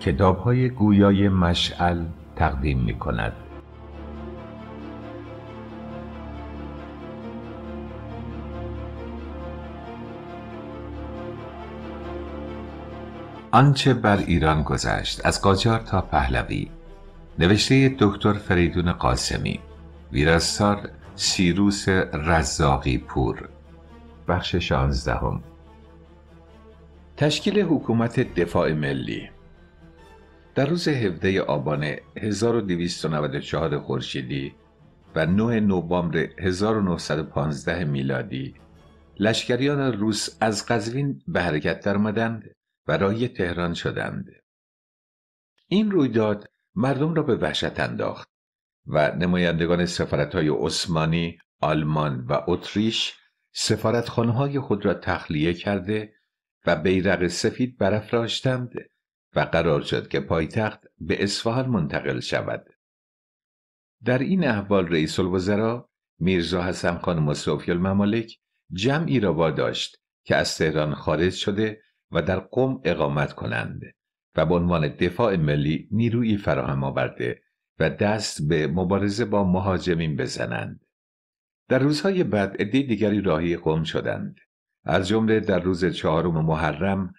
کتاب های گویای مشعل تقدیم می کند. آنچه بر ایران گذشت از قاجار تا پهلوی نوشته دکتر فریدون قاسمی ویراستار سیروس رزاقی پور بخش شانزدهم تشکیل حکومت دفاع ملی در روز 17 آبان 1294 خورشیدی و 9 نوامبر 1915 میلادی لشکریان روس از قزوین به حرکت درآمدند و راهی تهران شدند. این رویداد مردم را به وحشت انداخت و نمایندگان سفارتهای عثمانی، آلمان و اتریش سفارتخانه‌های خود را تخلیه کرده و بیرق سفید برافراشتند و قرار شد که پایتخت به اصفهان منتقل شود. در این احوال رئیس الوزراء میرزا حسن خان مصطفی الممالک جمعی را واداشت که از تهران خارج شده و در قم اقامت کنند و به عنوان دفاع ملی نیروی فراهم آورده و دست به مبارزه با مهاجمین بزنند. در روزهای بعد عده دیگری راهی قم شدند. از جمله در روز چهارم محرم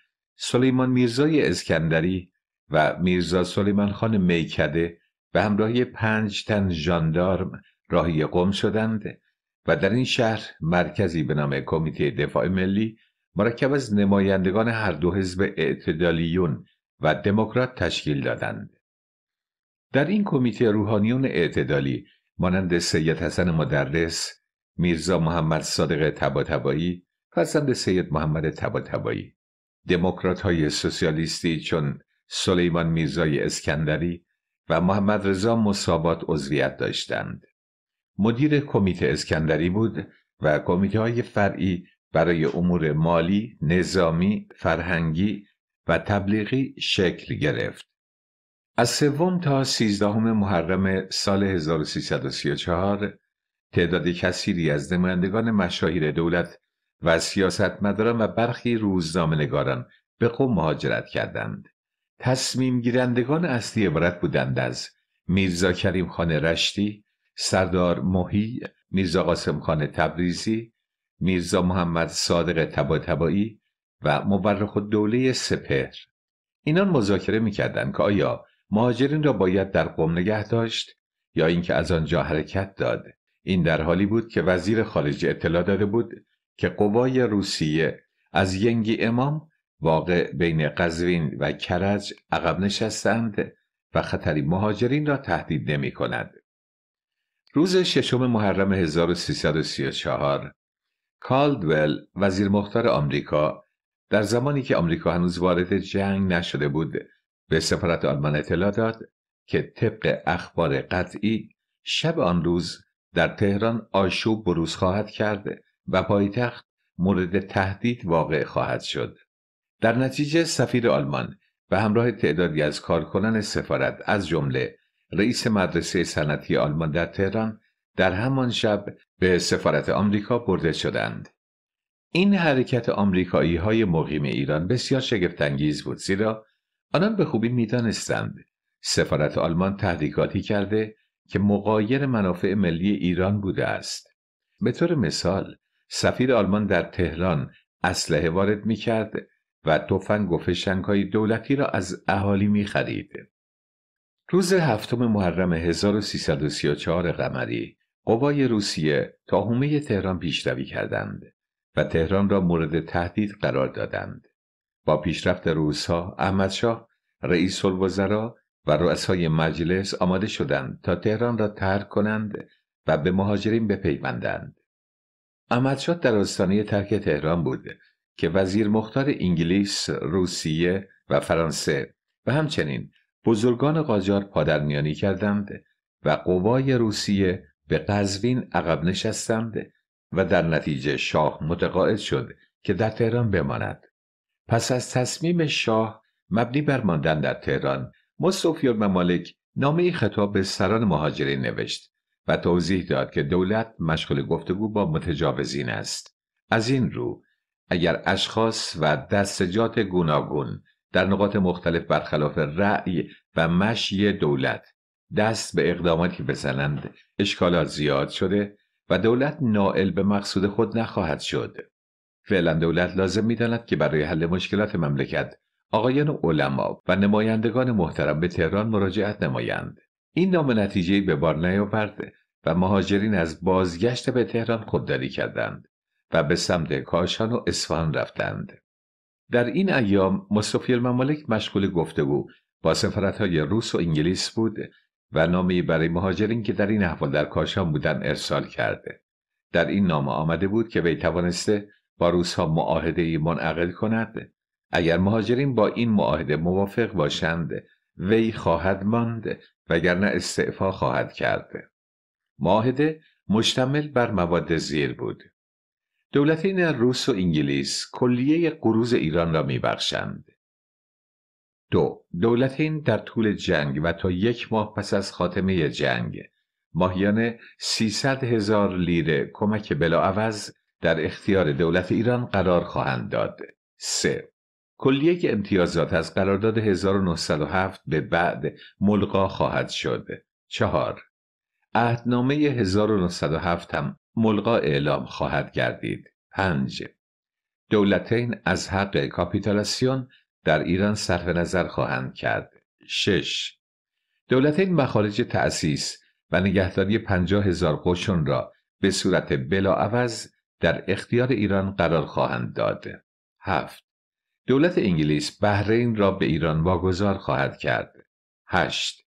سلیمان میرزای اسکندری و میرزا سلیمان خان میکده به همراهی پنج تن ژاندارم راهی قم شدند و در این شهر مرکزی به نام کمیته دفاع ملی مرکب از نمایندگان هر دو حزب اعتدالیون و دموکرات تشکیل دادند. در این کمیته روحانیون اعتدالی مانند سید حسن مدرس، میرزا محمد صادق تباتبایی، فرزند سید محمد تباتبایی دموکرات های سوسیالیستی چون سلیمان میرزای اسکندری و محمد رضا مصابات عضویت داشتند. مدیر کمیته اسکندری بود و کمیته های فرعی برای امور مالی، نظامی، فرهنگی و تبلیغی شکل گرفت. از سوم تا سیزدهم محرم سال 1334 تعداد کثیری از نمایندگان مشاهیر دولت و سیاستمداران و برخی روزنامه‌نگاران به قوم مهاجرت کردند تصمیم گیرندگان اصلی عبارت بودند از میرزا کریم خان رشتی سردار محی میرزا قاسم خان تبریزی میرزا محمد صادق تباتبایی و مورخ دوله سپهر اینان مذاکره میکردند که آیا مهاجرین را باید در قوم نگه داشت یا اینکه از آنجا حرکت داد این در حالی بود که وزیر خارجه اطلاع داده بود که قوای روسیه از ینگی امام واقع بین قزوین و کرج عقب نشستند و خطری مهاجرین را تهدید نمی کند. روز ششم محرم 1334 کالدول وزیر مختار آمریکا در زمانی که آمریکا هنوز وارد جنگ نشده بود به سفارت آلمان اطلاع داد که طبق اخبار قطعی شب آن روز در تهران آشوب بروز خواهد کرده و پایتخت مورد تهدید واقع خواهد شد در نتیجه سفیر آلمان به همراه تعدادی از کارکنان سفارت از جمله رئیس مدرسه صنعتی آلمان در تهران در همان شب به سفارت آمریکا برده شدند این حرکت آمریکایی های مقیم ایران بسیار شگفتانگیز بود زیرا آنان به خوبی میدانستند سفارت آلمان تحریکاتی کرده که مقایر منافع ملی ایران بوده است به طور مثال سفیر آلمان در تهران اسلحه وارد میکرد و تفنگ و فشنگهای دولتی را از اهالی می خرید. روز هفتم محرم 1334 قمری قوای روسیه تا حومه تهران پیشروی کردند و تهران را مورد تهدید قرار دادند. با پیشرفت روسها، احمدشاه رئیس الوزرا و رؤسای مجلس آماده شدند تا تهران را ترک کنند و به مهاجرین بپیوندند. احمدشاد در آستانه ترک تهران بود که وزیر مختار انگلیس، روسیه و فرانسه و همچنین بزرگان قاجار پادرمیانی کردند و قوای روسیه به قزوین عقب نشستند و در نتیجه شاه متقاعد شد که در تهران بماند پس از تصمیم شاه مبنی بر ماندن در تهران مصطفی ممالک نامه خطاب به سران مهاجرین نوشت و توضیح داد که دولت مشغول گفتگو با متجاوزین است از این رو اگر اشخاص و دستجات گوناگون در نقاط مختلف برخلاف رأی و مشی دولت دست به اقداماتی بزنند اشکالات زیاد شده و دولت نائل به مقصود خود نخواهد شد فعلا دولت لازم میداند که برای حل مشکلات مملکت آقایان علما و نمایندگان محترم به تهران مراجعت نمایند این نام نتیجه به بار نیاورد و مهاجرین از بازگشت به تهران خودداری کردند و به سمت کاشان و اصفهان رفتند. در این ایام مصطفی الممالک مشغول بود با های روس و انگلیس بود و نامی برای مهاجرین که در این احوال در کاشان بودن ارسال کرده. در این نامه آمده بود که وی توانسته با ها معاهده منعقد کند اگر مهاجرین با این معاهده موافق باشند وی خواهد ماند وگرنه استعفا خواهد کرده معاهده مشتمل بر مواد زیر بود دولتین روس و انگلیس کلیه قروز ایران را میبخشند دو دولتین در طول جنگ و تا یک ماه پس از خاتمه جنگ ماهیانه 300 هزار لیره کمک بلاعوض در اختیار دولت ایران قرار خواهند داد. سه کلیه امتیازات از قرارداد 1907 به بعد ملقا خواهد شد. چهار عهدنامه 1907 هم ملغا اعلام خواهد گردید. 5. دولتین از حق کاپیتالاسیون در ایران صرف نظر خواهند کرد. 6. دولتین مخارج تأسیس و نگهداری پنجا هزار قشون را به صورت بلاعوض در اختیار ایران قرار خواهند داد. 7. دولت انگلیس بحرین را به ایران واگذار خواهد کرد. 8.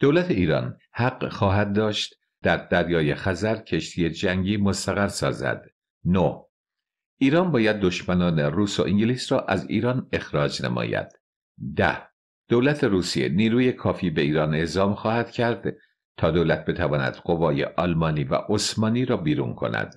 دولت ایران حق خواهد داشت در دریای خزر کشتی جنگی مستقر سازد. 9. ایران باید دشمنان روس و انگلیس را از ایران اخراج نماید. 10. دولت روسیه نیروی کافی به ایران اعزام خواهد کرد تا دولت بتواند قوای آلمانی و عثمانی را بیرون کند.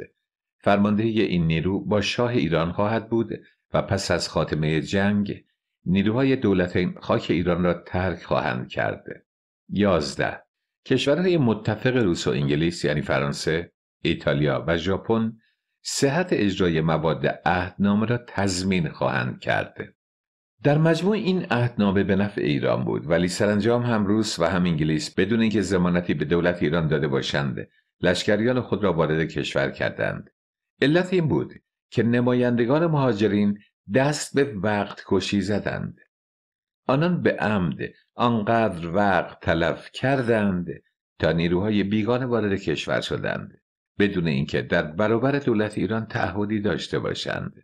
فرماندهی این نیرو با شاه ایران خواهد بود و پس از خاتمه جنگ نیروهای دولتین خاک ایران را ترک خواهند کرده. 11 کشورهای متفق روس و انگلیس یعنی فرانسه، ایتالیا و ژاپن صحت اجرای مواد عهدنامه را تضمین خواهند کرده. در مجموع این عهدنامه به نفع ایران بود ولی سرانجام هم روس و هم انگلیس بدون اینکه ضمانتی به دولت ایران داده باشند لشکریان خود را وارد کشور کردند علت این بود که نمایندگان مهاجرین دست به وقت کشی زدند آنان به عمد آنقدر وقت تلف کردند تا نیروهای بیگانه وارد کشور شدند بدون اینکه در برابر دولت ایران تعهدی داشته باشند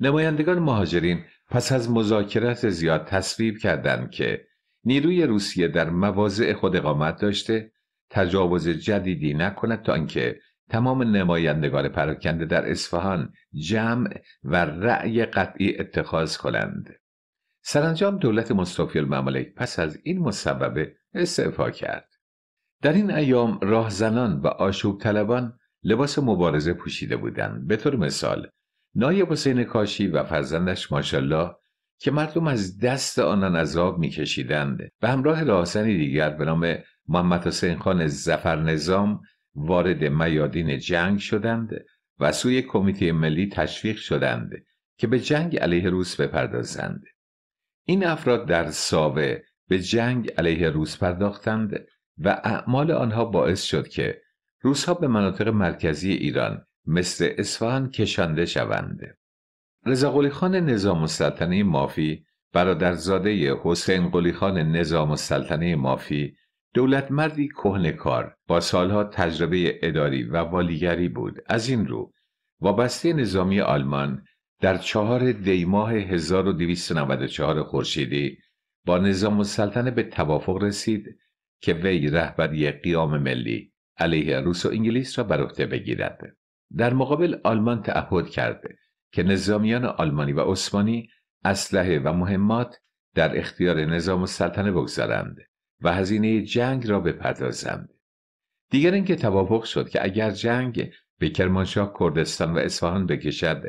نمایندگان مهاجرین پس از مذاکرات زیاد تصویب کردند که نیروی روسیه در مواضع خود اقامت داشته تجاوز جدیدی نکند تا اینکه تمام نمایندگان پراکنده در اصفهان جمع و رأی قطعی اتخاذ کنند سرانجام دولت مصطفی الممالک پس از این مسببه استعفا کرد در این ایام راهزنان و آشوب طلبان لباس مبارزه پوشیده بودند به طور مثال نایب حسین کاشی و فرزندش ماشالله که مردم از دست آنان عذاب میکشیدند و همراه راهزنی دیگر به نام محمد حسین خان زفر نظام وارد میادین جنگ شدند و سوی کمیته ملی تشویق شدند که به جنگ علیه روس بپردازند این افراد در ساوه به جنگ علیه روس پرداختند و اعمال آنها باعث شد که روسها به مناطق مرکزی ایران مثل اصفهان کشانده شوند. رضا خان نظام السلطنه مافی برادرزاده حسین قلی خان نظام السلطنه مافی دولت مردی کهنکار با سالها تجربه اداری و والیگری بود از این رو وابسته نظامی آلمان در چهار دیماه 1294 خورشیدی با نظام السلطنه به توافق رسید که وی رهبری قیام ملی علیه روس و انگلیس را بر عهده بگیرد در مقابل آلمان تعهد کرده که نظامیان آلمانی و عثمانی اسلحه و مهمات در اختیار نظام السلطنه بگذارند و هزینه جنگ را بپردازند دیگر اینکه توافق شد که اگر جنگ به کرمانشاه کردستان و اصفهان بکشد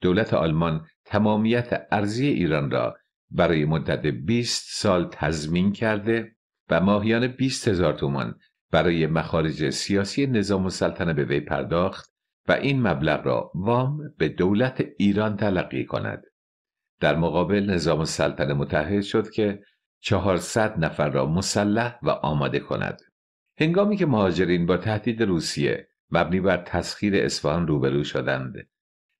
دولت آلمان تمامیت ارزی ایران را برای مدت 20 سال تضمین کرده و ماهیان 20 هزار تومان برای مخارج سیاسی نظام السلطنه به وی پرداخت و این مبلغ را وام به دولت ایران تلقی کند در مقابل نظام السلطنه متحد شد که 400 نفر را مسلح و آماده کند هنگامی که مهاجرین با تهدید روسیه مبنی بر تسخیر اصفهان روبرو شدند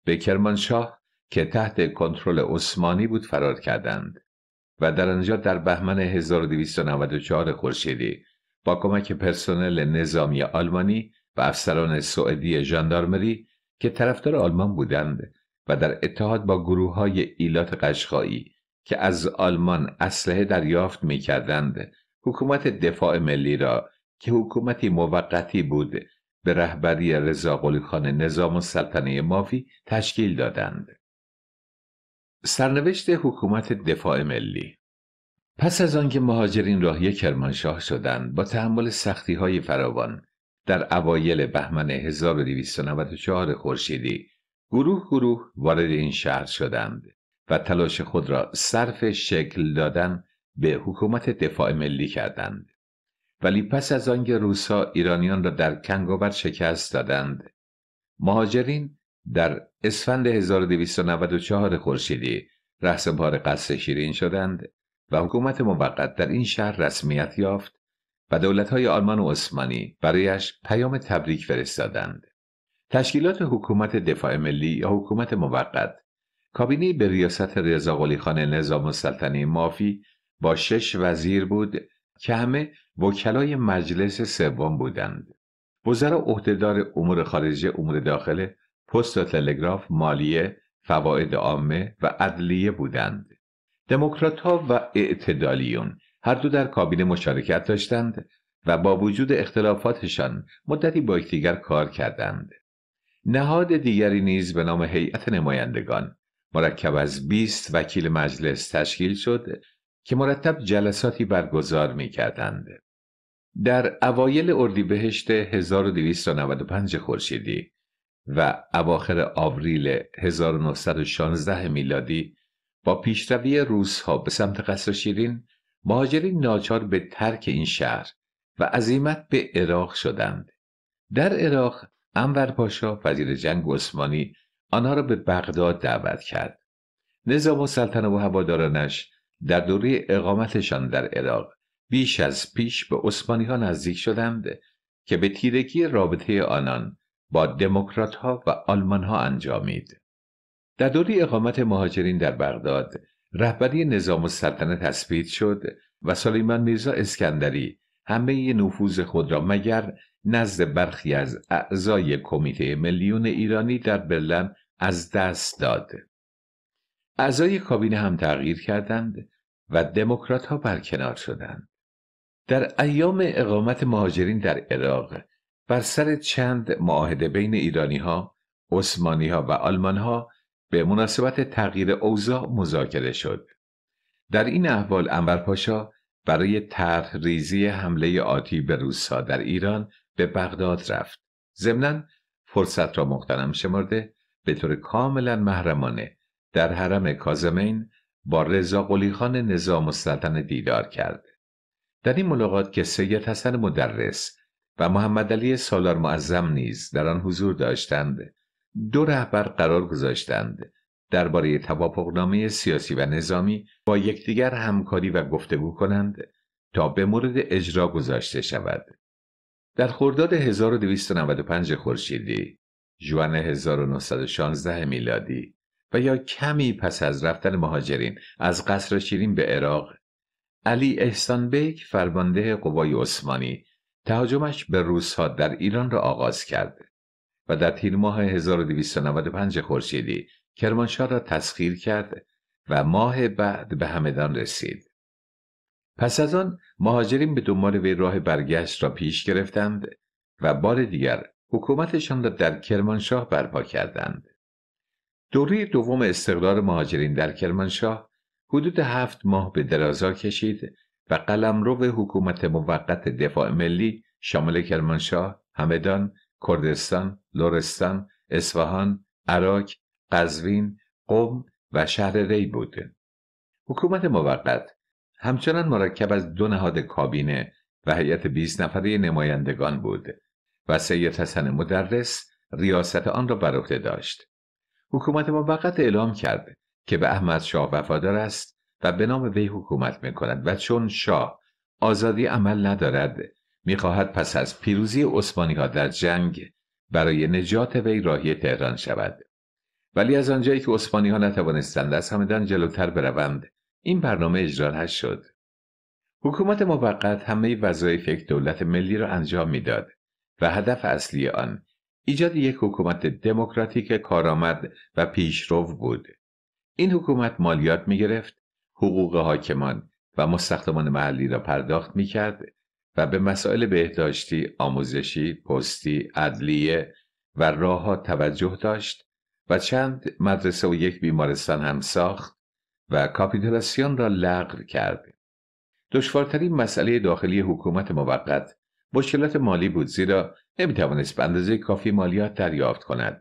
به کرمانشاه که تحت کنترل عثمانی بود فرار کردند و در آنجا در بهمن 1294 خورشیدی با کمک پرسنل نظامی آلمانی و افسران سعودی ژاندارمری که طرفدار آلمان بودند و در اتحاد با گروه های ایلات قشقایی که از آلمان اسلحه دریافت می کردند حکومت دفاع ملی را که حکومتی موقتی بود به رهبری رضا خان نظام السلطنه مافی تشکیل دادند. سرنوشت حکومت دفاع ملی پس از آنکه مهاجرین راهی کرمانشاه شدند با تحمل سختی های فراوان در اوایل بهمن 1294 خورشیدی گروه گروه وارد این شهر شدند و تلاش خود را صرف شکل دادن به حکومت دفاع ملی کردند. ولی پس از آنکه روسا ایرانیان را در کنگاور شکست دادند مهاجرین در اسفند 1294 خورشیدی رهسپار قصر شیرین شدند و حکومت موقت در این شهر رسمیت یافت و دولت‌های آلمان و عثمانی برایش پیام تبریک فرستادند. تشکیلات حکومت دفاع ملی یا حکومت موقت کابینه به ریاست رضا خان نظام السلطنه مافی با شش وزیر بود که همه وکلای مجلس سوم بودند وزرا عهدهدار امور خارجه امور داخله پست و تلگراف مالیه فواید عامه و عدلیه بودند دموکراتها و اعتدالیون هر دو در کابینه مشارکت داشتند و با وجود اختلافاتشان مدتی با یکدیگر کار کردند نهاد دیگری نیز به نام هیئت نمایندگان مرکب از 20 وکیل مجلس تشکیل شد که مرتب جلساتی برگزار می کردند. در اوایل اردیبهشت 1295 خورشیدی و اواخر آوریل 1916 میلادی با پیشروی روسها به سمت قصر شیرین مهاجرین ناچار به ترک این شهر و عزیمت به عراق شدند در عراق انور پاشا وزیر جنگ عثمانی آنها را به بغداد دعوت کرد نظام و سلطنه و هوادارانش در دوره اقامتشان در عراق بیش از پیش به عثمانی ها نزدیک شدند که به تیرگی رابطه آنان با دموکرات ها و آلمان ها انجامید. در دوره اقامت مهاجرین در بغداد رهبری نظام السلطنه تثبیت شد و سلیمان میرزا اسکندری همه نفوذ خود را مگر نزد برخی از اعضای کمیته میلیون ایرانی در برلن از دست داد. اعضای کابینه هم تغییر کردند و دموکرات ها برکنار شدند. در ایام اقامت مهاجرین در عراق بر سر چند معاهده بین ایرانی ها، عثمانی ها و آلمان ها به مناسبت تغییر اوضاع مذاکره شد. در این احوال پاشا برای طرح ریزی حمله آتی به روسا در ایران به بغداد رفت. ضمناً فرصت را مقتنم شمرده به طور کاملا محرمانه در حرم کازمین با رضا قلیخان نظام السلطنه دیدار کرد. در این ملاقات که سید حسن مدرس و محمد علی سالار معظم نیز در آن حضور داشتند دو رهبر قرار گذاشتند درباره توافقنامه سیاسی و نظامی با یکدیگر همکاری و گفتگو کنند تا به مورد اجرا گذاشته شود در خرداد 1295 خورشیدی جوان 1916 میلادی و یا کمی پس از رفتن مهاجرین از قصر شیرین به عراق علی احسان بیک فرمانده قوای عثمانی تهاجمش به روسها در ایران را آغاز کرد و در تیر ماه 1295 خورشیدی کرمانشاه را تسخیر کرد و ماه بعد به همدان رسید پس از آن مهاجرین به دنبال وی راه برگشت را پیش گرفتند و بار دیگر حکومتشان را در کرمانشاه برپا کردند دوره دوم استقرار مهاجرین در کرمانشاه حدود هفت ماه به درازا کشید و قلمرو حکومت موقت دفاع ملی شامل کرمانشاه، همدان، کردستان، لرستان، اصفهان، عراق، قزوین، قم و شهر ری بود. حکومت موقت همچنان مرکب از دو نهاد کابینه و هیئت 20 نفره نمایندگان بود و سید حسن مدرس ریاست آن را بر عهده داشت. حکومت موقت اعلام کرد که به احمد شاه وفادار است و به نام وی حکومت میکند و چون شاه آزادی عمل ندارد میخواهد پس از پیروزی عثمانی ها در جنگ برای نجات وی راهی تهران شود ولی از آنجایی که عثمانی ها نتوانستند از همدان جلوتر بروند این برنامه اجرا شد حکومت موقت همه وظایف یک دولت ملی را انجام میداد و هدف اصلی آن ایجاد یک حکومت دموکراتیک کارآمد و پیشرو بود این حکومت مالیات می گرفت حقوق حاکمان و مستخدمان محلی را پرداخت می کرد و به مسائل بهداشتی، آموزشی، پستی، عدلیه و راهها توجه داشت و چند مدرسه و یک بیمارستان هم ساخت و کاپیتولاسیون را لغو کرد. دشوارترین مسئله داخلی حکومت موقت مشکلات مالی بود زیرا نمیتوانست به اندازه کافی مالیات دریافت کند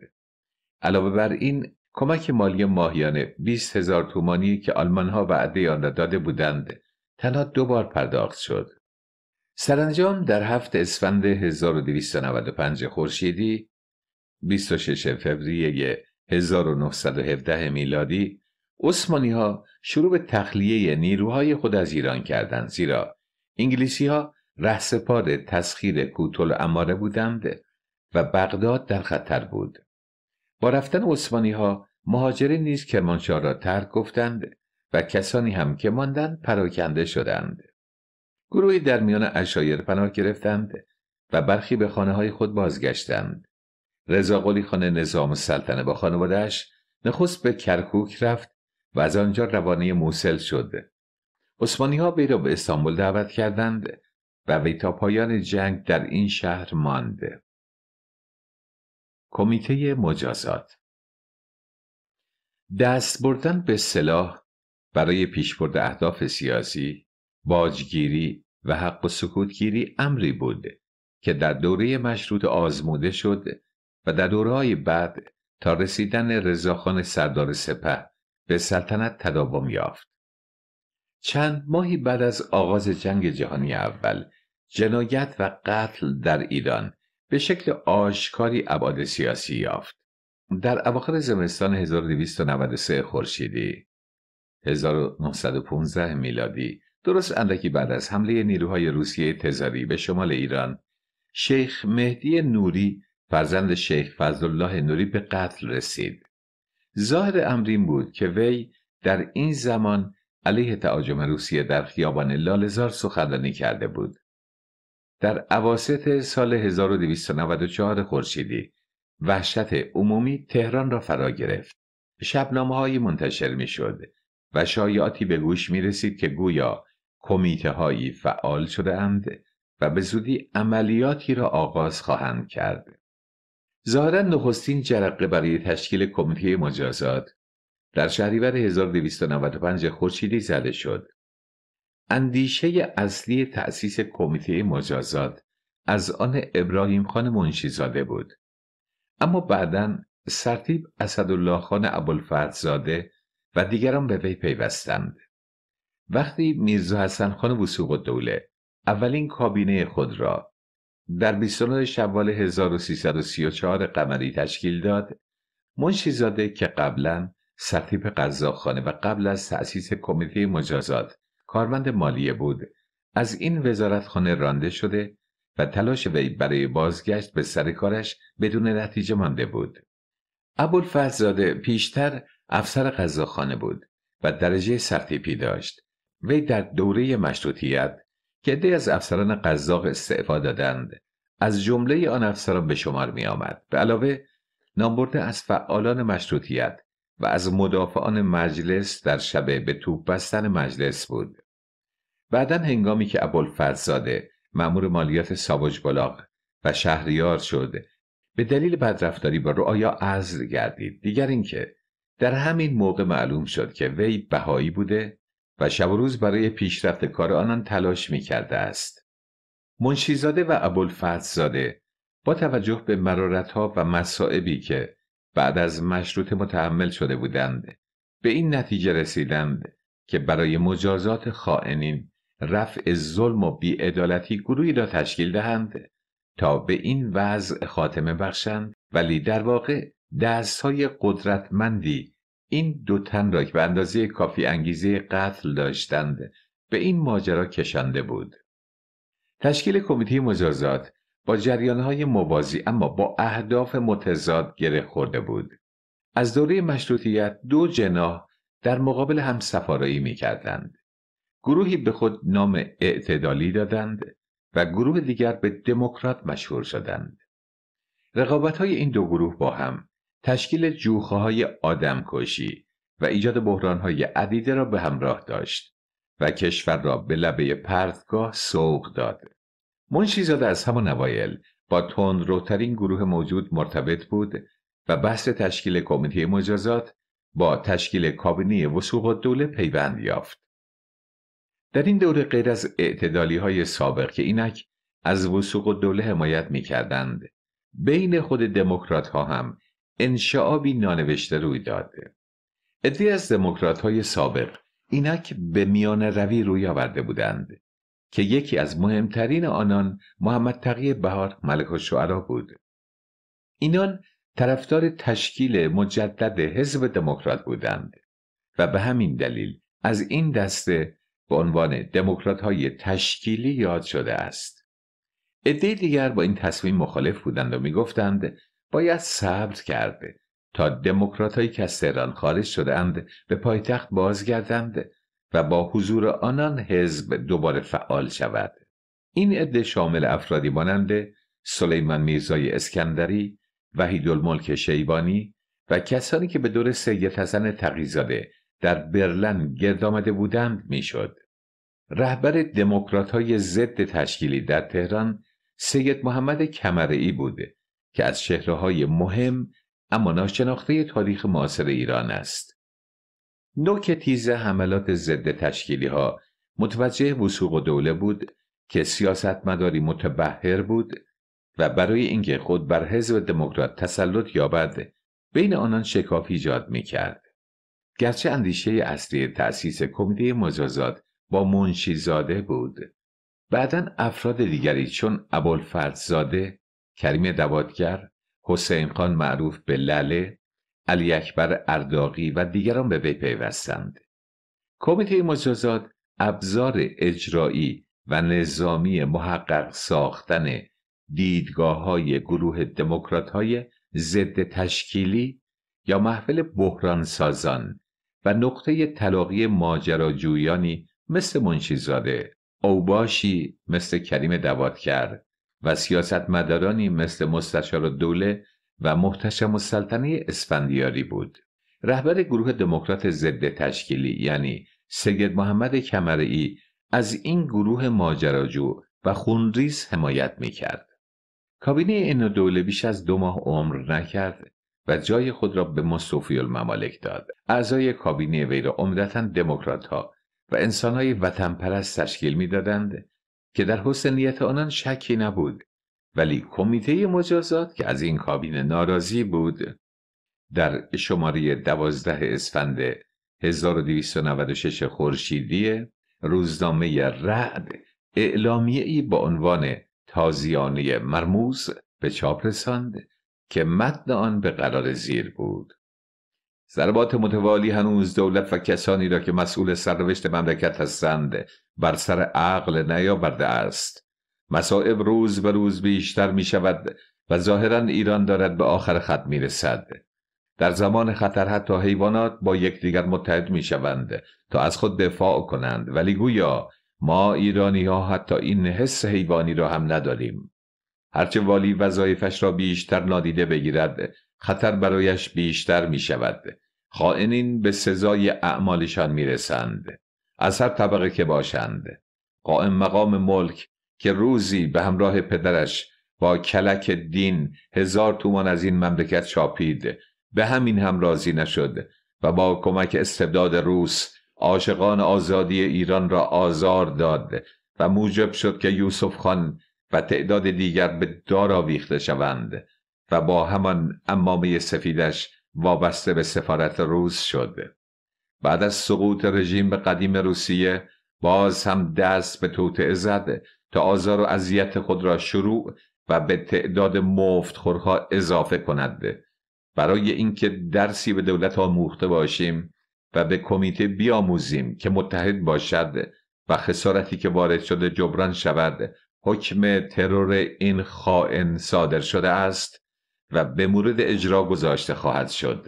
علاوه بر این کمک مالی ماهیانه 20 هزار تومانی که ها وعده آن را داده بودند تنها دو بار پرداخت شد سرانجام در هفت اسفند 1295 خورشیدی 26 فوریه 1917 میلادی عثمانی ها شروع به تخلیه نیروهای خود از ایران کردند زیرا انگلیسی ها سپار تسخیر کوتل اماره بودند و بغداد در خطر بود با رفتن عثمانی ها مهاجرین نیز کرمانشاه را ترک گفتند و کسانی هم که ماندند پراکنده شدند گروهی در میان اشایر پناه گرفتند و برخی به خانه های خود بازگشتند رضا قلی خانه نظام سلطنه با خانوادهش نخست به کرکوک رفت و از آنجا روانه موسل شد عثمانی ها وی را به استانبول دعوت کردند و تا پایان جنگ در این شهر مانده. کمیته مجازات دست بردن به سلاح برای پیشبرد اهداف سیاسی، باجگیری و حق و سکوتگیری امری بود که در دوره مشروط آزموده شد و در دورهای بعد تا رسیدن رضاخان سردار سپه به سلطنت تداوم یافت. چند ماهی بعد از آغاز جنگ جهانی اول جنایت و قتل در ایران به شکل آشکاری ابعاد سیاسی یافت. در اواخر زمستان 1293 خورشیدی 1915 میلادی درست اندکی بعد از حمله نیروهای روسیه تزاری به شمال ایران شیخ مهدی نوری فرزند شیخ فضلالله نوری به قتل رسید ظاهر امرین بود که وی در این زمان علیه تعاجم روسیه در خیابان لالزار سخنرانی کرده بود در عواسط سال 1294 خورشیدی وحشت عمومی تهران را فرا گرفت. شبنامه هایی منتشر می شد و شایعاتی به گوش می رسید که گویا کمیته هایی فعال شده اند و به زودی عملیاتی را آغاز خواهند کرد. ظاهرا نخستین جرقه برای تشکیل کمیته مجازات در شهریور 1295 خورشیدی زده شد اندیشه اصلی تأسیس کمیته مجازات از آن ابراهیم خان منشیزاده بود اما بعدا سرتیب اسدالله خان زاده و دیگران به وی پیوستند وقتی میرزا حسن خان وسوق الدوله اولین کابینه خود را در 29 شوال 1334 قمری تشکیل داد منشیزاده که قبلا سرتیب قزاقخانه و قبل از تأسیس کمیته مجازات کارمند مالیه بود از این وزارتخانه رانده شده و تلاش وی برای بازگشت به سر کارش بدون نتیجه مانده بود عبول پیشتر افسر غذاخانه بود و درجه سرتیپی داشت وی در دوره مشروطیت که دی از افسران قزاق استعفا دادند از جمله آن افسران به شمار می آمد. به علاوه نامبرده از فعالان مشروطیت و از مدافعان مجلس در شب به توپ بستن مجلس بود. بعدا هنگامی که فرزاده مأمور مالیات سابج بلاغ و شهریار شد به دلیل بدرفتاری با رؤایا عزل گردید دیگر اینکه در همین موقع معلوم شد که وی بهایی بوده و شب و روز برای پیشرفت کار آنان تلاش می کرده است منشیزاده و فرزاده با توجه به ها و مسائبی که بعد از مشروط متحمل شده بودند به این نتیجه رسیدند که برای مجازات خائنین رفع ظلم و بیعدالتی گروهی را تشکیل دهند تا به این وضع خاتمه بخشند ولی در واقع دست های قدرتمندی این دو تن را که به اندازه کافی انگیزه قتل داشتند به این ماجرا کشنده بود تشکیل کمیته مجازات با جریانهای موازی اما با اهداف متضاد گره خورده بود از دوره مشروطیت دو جناح در مقابل هم سفارایی می کردند. گروهی به خود نام اعتدالی دادند و گروه دیگر به دموکرات مشهور شدند. رقابت های این دو گروه با هم تشکیل جوخه های آدم کشی و ایجاد بحران های عدیده را به همراه داشت و کشور را به لبه پرتگاه سوق داد. منشیزاده از همان اوایل با تندروترین گروه موجود مرتبط بود و بحث تشکیل کمیته مجازات با تشکیل کابینه وسوق و دوله پیوند یافت. در این دوره غیر از اعتدالی های سابق که اینک از وسوق و دوله حمایت می کردند. بین خود دموکرات ها هم انشعابی نانوشته روی داد. ادی از دموکرات های سابق اینک به میان روی روی آورده بودند که یکی از مهمترین آنان محمد تقی بهار ملک الشعرا بود اینان طرفدار تشکیل مجدد حزب دموکرات بودند و به همین دلیل از این دسته به عنوان دموکرات های تشکیلی یاد شده است عده دیگر با این تصمیم مخالف بودند و میگفتند باید صبر کرده تا دموکرات هایی که از تهران خارج شدهاند به پایتخت بازگردند و با حضور آنان حزب دوباره فعال شود این عده شامل افرادی مانند سلیمان میرزای اسکندری وحید الملک شیبانی و کسانی که به دور سید حسن تقیزاده در برلن گرد آمده بودند میشد رهبر دموکرات های ضد تشکیلی در تهران سید محمد کمرعی بود که از شهرهای مهم اما ناشناخته تاریخ معاصر ایران است نوک تیز حملات ضد تشکیلی ها متوجه وسوق و دوله بود که سیاستمداری متبهر بود و برای اینکه خود بر حزب دموکرات تسلط یابد بین آنان شکاف ایجاد می کرد. گرچه اندیشه اصلی تأسیس کمیته مجازات با منشی زاده بود. بعدا افراد دیگری چون ابوالفرد زاده، کریم دوادگر، حسین خان معروف به لله، علی اکبر ارداقی و دیگران به وی پیوستند کمیته مجازات ابزار اجرایی و نظامی محقق ساختن دیدگاه های گروه دموکرات های ضد تشکیلی یا محفل بحران سازان و نقطه تلاقی ماجراجویانی مثل منشیزاده اوباشی مثل کریم دوادکر و سیاستمدارانی مثل مستشار دوله و محتشم السلطنه اسفندیاری بود. رهبر گروه دموکرات ضد تشکیلی یعنی سید محمد کمرئی از این گروه ماجراجو و خونریز حمایت میکرد. کابینه این دوله بیش از دو ماه عمر نکرد و جای خود را به مصطفی الممالک داد. اعضای کابینه وی را عمدتا دموکرات ها و انسان های وطن پرست تشکیل میدادند که در حسنیت آنان شکی نبود ولی کمیته مجازات که از این کابینه ناراضی بود در شماره دوازده اسفند 1296 خورشیدی روزنامه رعد اعلامیه ای با عنوان تازیانه مرموز به چاپ رساند که متن آن به قرار زیر بود ضربات متوالی هنوز دولت و کسانی را که مسئول سرنوشت مملکت هستند بر سر عقل نیاورده است مسائب روز به روز بیشتر می شود و ظاهرا ایران دارد به آخر خط می رسد. در زمان خطر حتی حیوانات با یکدیگر متحد می شوند تا از خود دفاع کنند ولی گویا ما ایرانی ها حتی این حس حیوانی را هم نداریم. هرچه والی وظایفش را بیشتر نادیده بگیرد خطر برایش بیشتر می شود. خائنین به سزای اعمالشان می رسند. از هر طبقه که باشند. قائم مقام ملک که روزی به همراه پدرش با کلک دین هزار تومان از این مملکت چاپید به همین هم راضی نشد و با کمک استبداد روس عاشقان آزادی ایران را آزار داد و موجب شد که یوسف خان و تعداد دیگر به دار آویخته شوند و با همان امامه سفیدش وابسته به سفارت روس شد بعد از سقوط رژیم به قدیم روسیه باز هم دست به توطعه زد تا آزار و اذیت خود را شروع و به تعداد خورها اضافه کند برای اینکه درسی به دولت آموخته باشیم و به کمیته بیاموزیم که متحد باشد و خسارتی که وارد شده جبران شود حکم ترور این خائن صادر شده است و به مورد اجرا گذاشته خواهد شد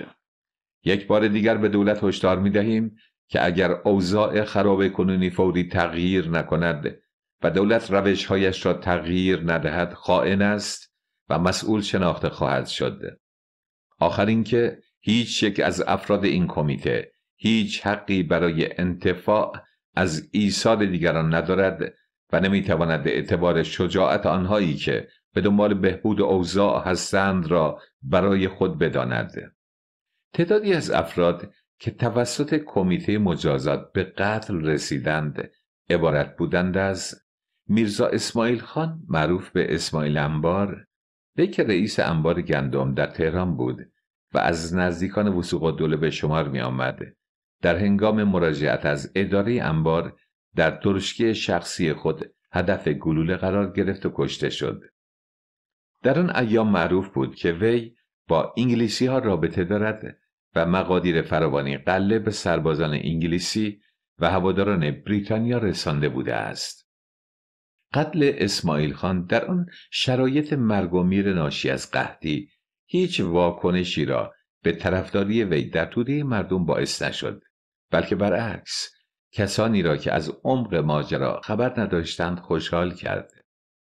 یک بار دیگر به دولت هشدار می دهیم که اگر اوضاع خراب کنونی فوری تغییر نکند و دولت روشهایش را تغییر ندهد خائن است و مسئول شناخته خواهد شد آخر اینکه هیچ یک از افراد این کمیته هیچ حقی برای انتفاع از ایساد دیگران ندارد و نمیتواند اعتبار شجاعت آنهایی که به دنبال بهبود اوضاع هستند را برای خود بداند تعدادی از افراد که توسط کمیته مجازات به قتل رسیدند عبارت بودند از میرزا اسماعیل خان معروف به اسماعیل انبار که رئیس انبار گندم در تهران بود و از نزدیکان وسوق دوله به شمار می آمد. در هنگام مراجعت از اداره انبار در ترشکی شخصی خود هدف گلوله قرار گرفت و کشته شد. در آن ایام معروف بود که وی با انگلیسی ها رابطه دارد و مقادیر فراوانی قله به سربازان انگلیسی و هواداران بریتانیا رسانده بوده است. قتل اسماعیل خان در آن شرایط مرگ و میر ناشی از قحطی هیچ واکنشی را به طرفداری وی در توده مردم باعث نشد بلکه برعکس کسانی را که از عمق ماجرا خبر نداشتند خوشحال کرد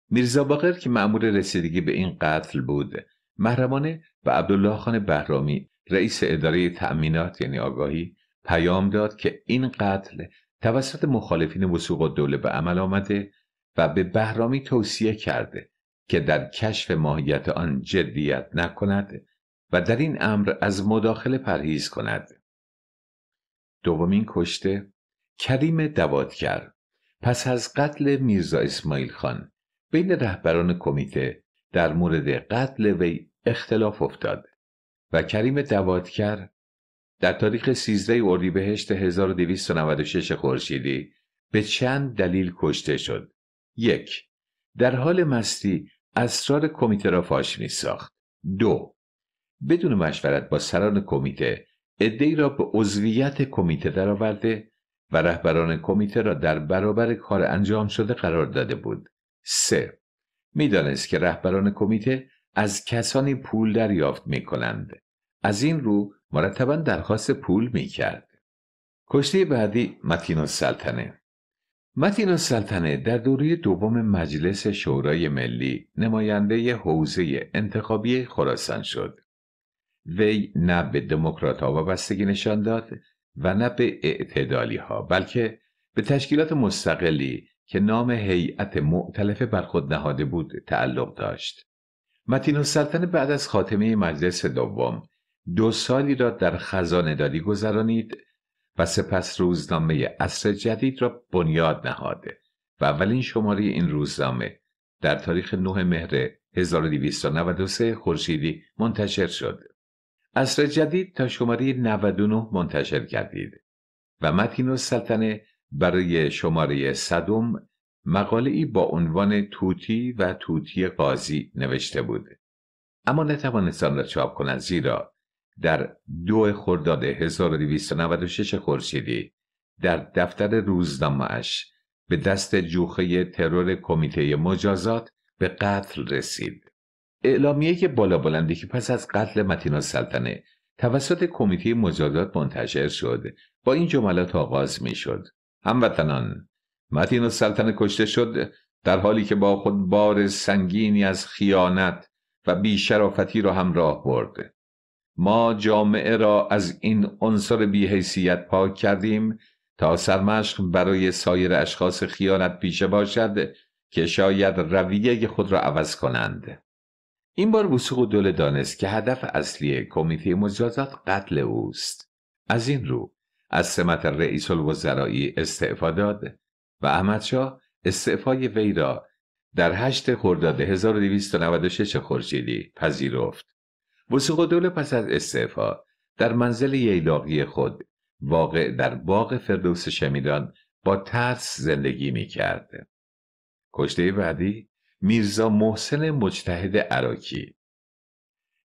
میرزا باقر که مأمور رسیدگی به این قتل بود محرمانه و عبدالله خان بهرامی رئیس اداره تأمینات یعنی آگاهی پیام داد که این قتل توسط مخالفین وسوق دوله به عمل آمده و به بهرامی توصیه کرده که در کشف ماهیت آن جدیت نکند و در این امر از مداخله پرهیز کند. دومین کشته کریم دوادکر پس از قتل میرزا اسماعیل خان بین رهبران کمیته در مورد قتل وی اختلاف افتاد و کریم دوادکر در تاریخ 13 اردیبهشت 1296 خورشیدی به چند دلیل کشته شد یک در حال مستی اسرار کمیته را فاش می ساخت. دو بدون مشورت با سران کمیته ادهی را به عضویت کمیته درآورده و رهبران کمیته را در برابر کار انجام شده قرار داده بود. سه میدانست که رهبران کمیته از کسانی پول دریافت می کنند. از این رو مرتبا درخواست پول می کرد. کشتی بعدی متین سلطنه متین السلطنه در دوره دوم مجلس شورای ملی نماینده حوزه انتخابی خراسان شد. وی نه به دموکرات وابستگی نشان داد و نه به اعتدالی ها بلکه به تشکیلات مستقلی که نام هیئت معتلفه بر خود نهاده بود تعلق داشت. متین السلطنه بعد از خاتمه مجلس دوم دو سالی را در خزانه داری گذرانید و سپس روزنامه اصر جدید را بنیاد نهاده و اولین شماره این روزنامه در تاریخ 9 مهر 1293 خورشیدی منتشر شد. اصر جدید تا شماره 99 منتشر کردید و متین سلطنه برای شماره صدم مقاله ای با عنوان توتی و توتی قاضی نوشته بود. اما نتوانستان را چاپ کنند زیرا در دو خرداد 1296 خورشیدی در دفتر روزنامهاش به دست جوخه ترور کمیته مجازات به قتل رسید. اعلامیه که بالا بلندی که پس از قتل متینا سلطنه توسط کمیته مجازات منتشر شد با این جملات آغاز می شد. هموطنان متین سلطنه کشته شد در حالی که با خود بار سنگینی از خیانت و بیشرافتی را همراه برده ما جامعه را از این عنصر بیحیثیت پاک کردیم تا سرمشق برای سایر اشخاص خیانت پیشه باشد که شاید رویه خود را عوض کنند این بار وسوق دوله دانست که هدف اصلی کمیته مجازات قتل اوست از این رو از سمت رئیس الوزرایی استعفا داد و احمدشاه استعفای وی را در 8 خرداد 1296 خورشیدی پذیرفت وسوق دوله پس از استعفا در منزل ییلاقی خود واقع در باغ فردوس شمیران با ترس زندگی می کرد. کشته بعدی میرزا محسن مجتهد عراکی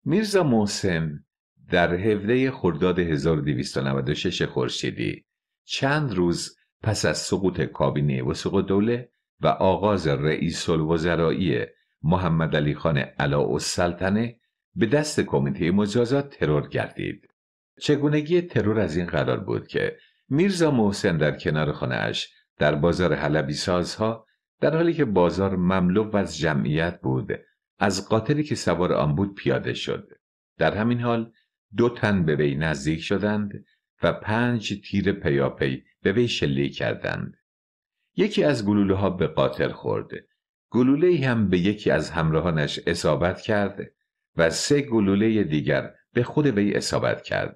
میرزا محسن در هفته خرداد 1296 خورشیدی چند روز پس از سقوط کابینه و دوله و آغاز رئیس الوزرائی محمد علی خان علا سلطنه به دست کمیته مجازات ترور گردید. چگونگی ترور از این قرار بود که میرزا محسن در کنار خانهاش در بازار حلبی سازها در حالی که بازار مملو و از جمعیت بود از قاتلی که سوار آن بود پیاده شد در همین حال دو تن به وی نزدیک شدند و پنج تیر پیاپی به وی شلیک کردند یکی از گلوله ها به قاتل خورد گلوله هم به یکی از همراهانش اصابت کرد و سه گلوله دیگر به خود وی اصابت کرد.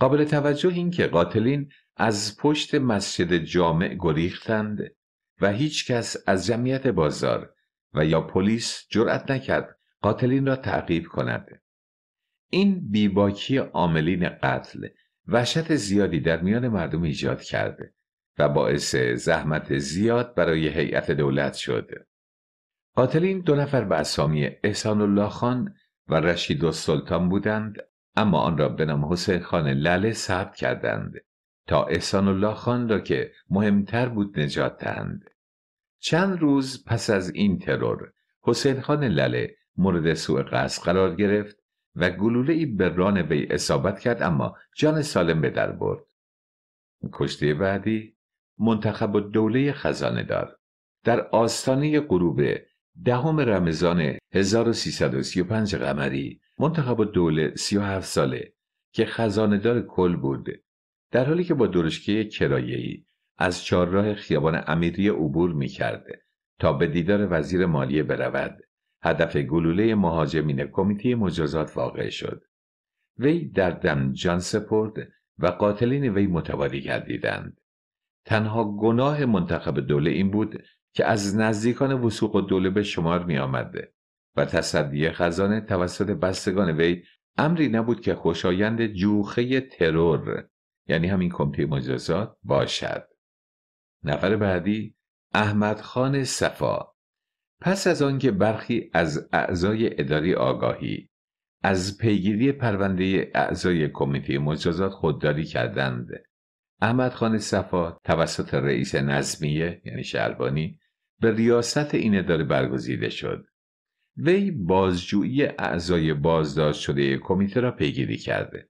قابل توجه این که قاتلین از پشت مسجد جامع گریختند و هیچ کس از جمعیت بازار و یا پلیس جرأت نکرد قاتلین را تعقیب کند. این بیباکی عاملین قتل وحشت زیادی در میان مردم ایجاد کرده و باعث زحمت زیاد برای هیئت دولت شده قاتلین دو نفر به اسامی احسان الله خان و رشید و سلطان بودند اما آن را به نام حسین خان لله ثبت کردند تا احسان الله خان را که مهمتر بود نجات دهند چند روز پس از این ترور حسین خان لله مورد سوء قصد قرار گرفت و گلوله ای به ران وی اصابت کرد اما جان سالم به در برد کشته بعدی منتخب دوله خزانه دار در آستانه غروب دهم رمضان 1335 قمری منتخب دوله 37 ساله که خزاندار کل بود در حالی که با درشکه کرایه‌ای از چهارراه خیابان امیری عبور میکرد تا به دیدار وزیر مالیه برود هدف گلوله مهاجمین کمیته مجازات واقع شد وی در دم جان سپرد و قاتلین وی متواری گردیدند تنها گناه منتخب دوله این بود که از نزدیکان وسوق و دوله به شمار می آمده و تصدی خزانه توسط بستگان وی امری نبود که خوشایند جوخه ترور یعنی همین کمیته مجازات باشد نفر بعدی احمد خان صفا پس از آنکه برخی از اعضای اداری آگاهی از پیگیری پرونده اعضای کمیته مجازات خودداری کردند احمد خان صفا توسط رئیس نظمیه یعنی شربانی، به ریاست این اداره برگزیده شد وی بازجویی اعضای بازداشت شده کمیته را پیگیری کرده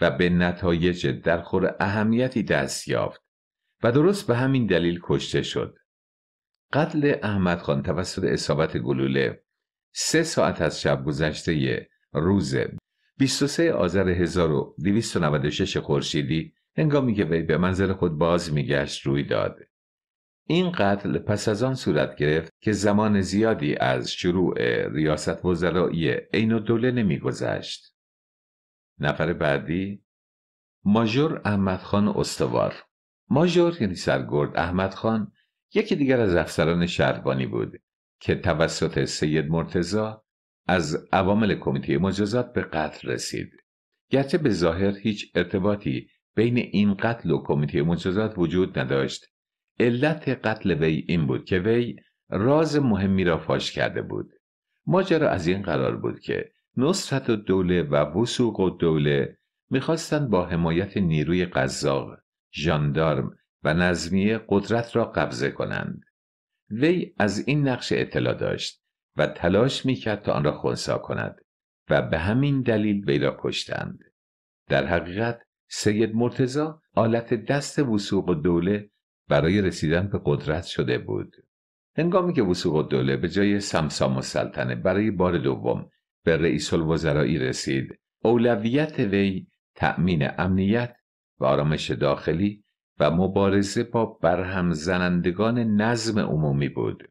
و به نتایج درخور اهمیتی دست یافت و درست به همین دلیل کشته شد قتل احمد خان توسط اصابت گلوله سه ساعت از شب گذشته روز 23 آذر 1296 خورشیدی هنگامی که وی به منزل خود باز میگشت روی داد این قتل پس از آن صورت گرفت که زمان زیادی از شروع ریاست وزرایی عین الدوله نمیگذشت. نفر بعدی ماژور خان استوار ماژور یعنی سرگرد خان یکی دیگر از افسران شهربانی بود که توسط سید مرتزا از عوامل کمیته مجازات به قتل رسید. گرچه به ظاهر هیچ ارتباطی بین این قتل و کمیته مجازات وجود نداشت علت قتل وی این بود که وی راز مهمی را فاش کرده بود ماجرا از این قرار بود که نصرت و دوله و وسوق و دوله میخواستند با حمایت نیروی قزاق، ژاندارم و نظمیه قدرت را قبضه کنند. وی از این نقش اطلاع داشت و تلاش میکرد تا آن را خونسا کند و به همین دلیل وی را کشتند. در حقیقت سید مرتزا آلت دست وسوق و دوله برای رسیدن به قدرت شده بود. هنگامی که وسوق الدوله به جای سمسام و سلطنه برای بار دوم به رئیس الوزرایی رسید، اولویت وی تأمین امنیت و آرامش داخلی و مبارزه با برهم زنندگان نظم عمومی بود.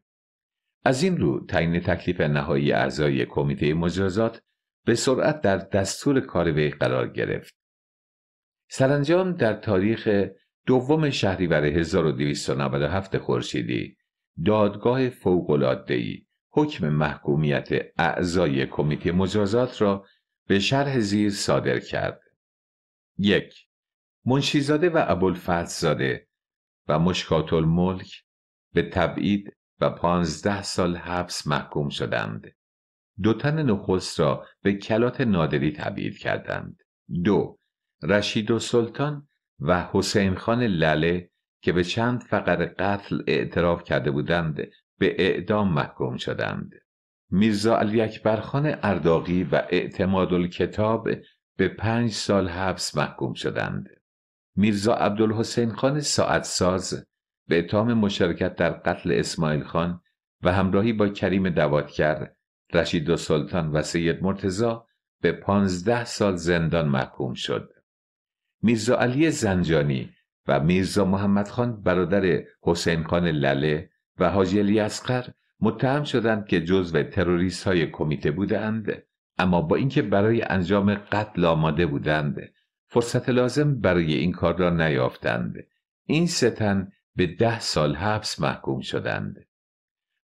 از این رو تعیین تکلیف نهایی اعضای کمیته مجازات به سرعت در دستور کار وی قرار گرفت. سرانجام در تاریخ دوم شهریور 1297 خورشیدی دادگاه فوق‌العاده‌ای حکم محکومیت اعضای کمیته مجازات را به شرح زیر صادر کرد. یک منشیزاده و ابوالفتح زاده و مشکات الملک به تبعید و پانزده سال حبس محکوم شدند. دو تن نخست را به کلات نادری تبعید کردند. دو رشید و سلطان و حسین خان لله که به چند فقر قتل اعتراف کرده بودند به اعدام محکوم شدند میرزا علی اکبر خان ارداقی و اعتماد الکتاب به پنج سال حبس محکوم شدند میرزا عبدالحسین خان ساعت ساز به اتهام مشارکت در قتل اسماعیل خان و همراهی با کریم دوادکر رشید و سلطان و سید مرتزا به پانزده سال زندان محکوم شد میرزا علی زنجانی و میرزا محمد خان برادر حسین خان لله و حاجی علی اسقر متهم شدند که جزو تروریست های کمیته بودند اما با اینکه برای انجام قتل آماده بودند فرصت لازم برای این کار را نیافتند این ستن به ده سال حبس محکوم شدند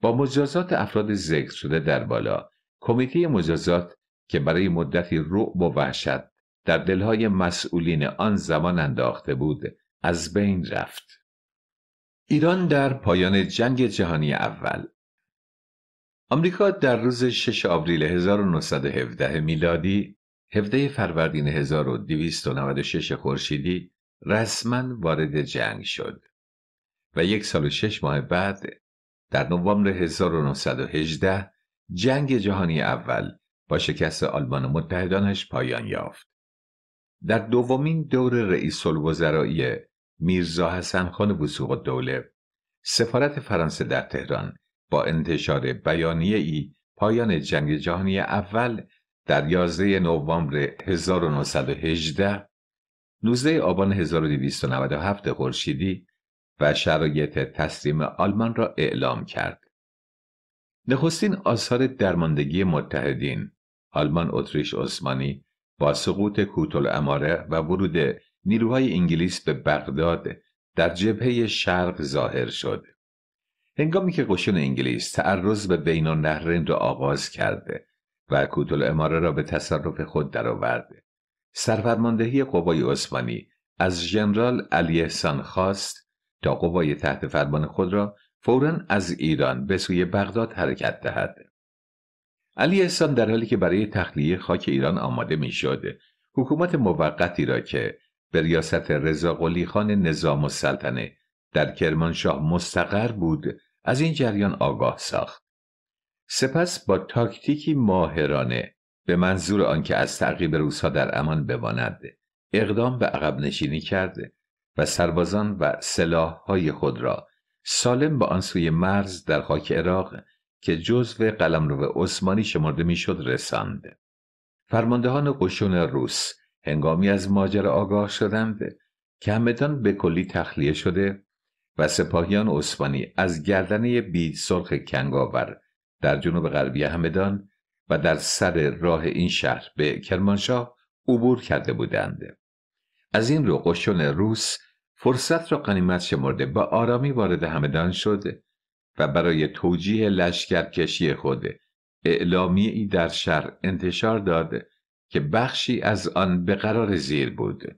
با مجازات افراد ذکر شده در بالا کمیته مجازات که برای مدتی رعب و وحشت در دلهای مسئولین آن زمان انداخته بود از بین رفت. ایران در پایان جنگ جهانی اول آمریکا در روز 6 آوریل 1917 میلادی 17 فروردین 1296 خورشیدی رسما وارد جنگ شد و یک سال و شش ماه بعد در نوامبر 1918 جنگ جهانی اول با شکست آلمان و متحدانش پایان یافت. در دومین دور رئیس الوزرایی میرزا حسن خان وسوق دوله سفارت فرانسه در تهران با انتشار بیانیه ای پایان جنگ جهانی اول در 11 نوامبر 1918 19 آبان 1297 خورشیدی و شرایط تسلیم آلمان را اعلام کرد. نخستین آثار درماندگی متحدین آلمان اتریش عثمانی با سقوط کوتل اماره و ورود نیروهای انگلیس به بغداد در جبهه شرق ظاهر شد. هنگامی که قشون انگلیس تعرض به بین نهرین را آغاز کرده و کوتل اماره را به تصرف خود درآورده سرفرماندهی قوای عثمانی از ژنرال علی احسان خواست تا قوای تحت فرمان خود را فوراً از ایران به سوی بغداد حرکت دهد علی احسان در حالی که برای تخلیه خاک ایران آماده می شد، حکومت موقتی را که به ریاست رضا خان نظام السلطنه در کرمانشاه مستقر بود از این جریان آگاه ساخت سپس با تاکتیکی ماهرانه به منظور آنکه از تعقیب روسها در امان بماند اقدام به عقب نشینی کرد و سربازان و های خود را سالم به آن سوی مرز در خاک عراق که جزو قلمرو عثمانی شمرده میشد رساند فرماندهان قشون روس هنگامی از ماجر آگاه شدند که همدان به کلی تخلیه شده و سپاهیان عثمانی از گردنه بی سرخ کنگاور در جنوب غربی همدان و در سر راه این شهر به کرمانشاه عبور کرده بودند از این رو قشون روس فرصت را قنیمت شمرده با آرامی وارد همدان شد و برای توجیه لشکرکشی خود اعلامی در شهر انتشار داد که بخشی از آن به قرار زیر بود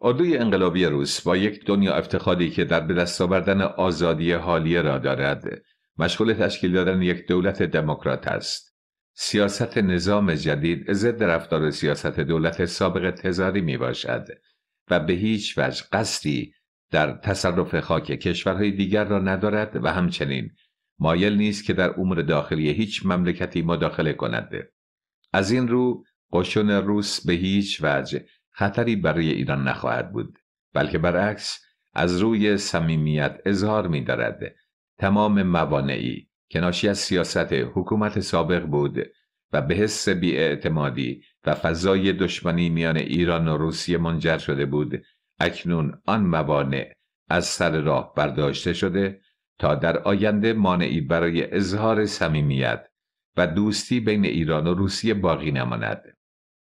اردوی انقلابی روس با یک دنیا افتخاری که در به دست آوردن آزادی حالیه را دارد مشغول تشکیل دادن یک دولت دموکرات است سیاست نظام جدید ضد رفتار سیاست دولت سابق تزاری می باشد و به هیچ وجه قصدی در تصرف خاک کشورهای دیگر را ندارد و همچنین مایل نیست که در امور داخلی هیچ مملکتی مداخله کند. از این رو قشون روس به هیچ وجه خطری برای ایران نخواهد بود بلکه برعکس از روی صمیمیت اظهار می دارد. تمام موانعی که ناشی از سیاست حکومت سابق بود و به حس بیاعتمادی و فضای دشمنی میان ایران و روسیه منجر شده بود اکنون آن موانع از سر راه برداشته شده تا در آینده مانعی برای اظهار صمیمیت و دوستی بین ایران و روسیه باقی نماند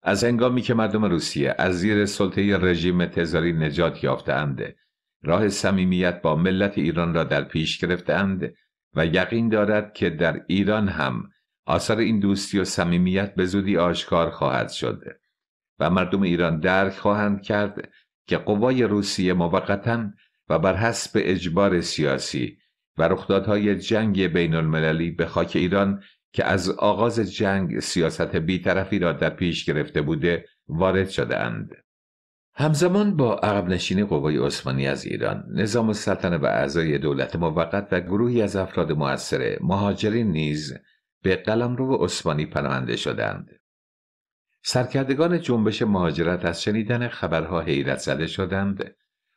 از هنگامی که مردم روسیه از زیر سلطه رژیم تزاری نجات یافتهاند راه صمیمیت با ملت ایران را در پیش گرفتهاند و یقین دارد که در ایران هم آثار این دوستی و صمیمیت به زودی آشکار خواهد شد و مردم ایران درک خواهند کرد که قوای روسیه موقتا و بر حسب اجبار سیاسی و رخدادهای جنگ بین المللی به خاک ایران که از آغاز جنگ سیاست بیطرفی را در پیش گرفته بوده وارد شده اند. همزمان با عقب نشین قوای عثمانی از ایران، نظام السلطنه و اعضای دولت موقت و گروهی از افراد موثره مهاجرین نیز به قلمرو عثمانی پناهنده شدند. سرکردگان جنبش مهاجرت از شنیدن خبرها حیرت زده شدند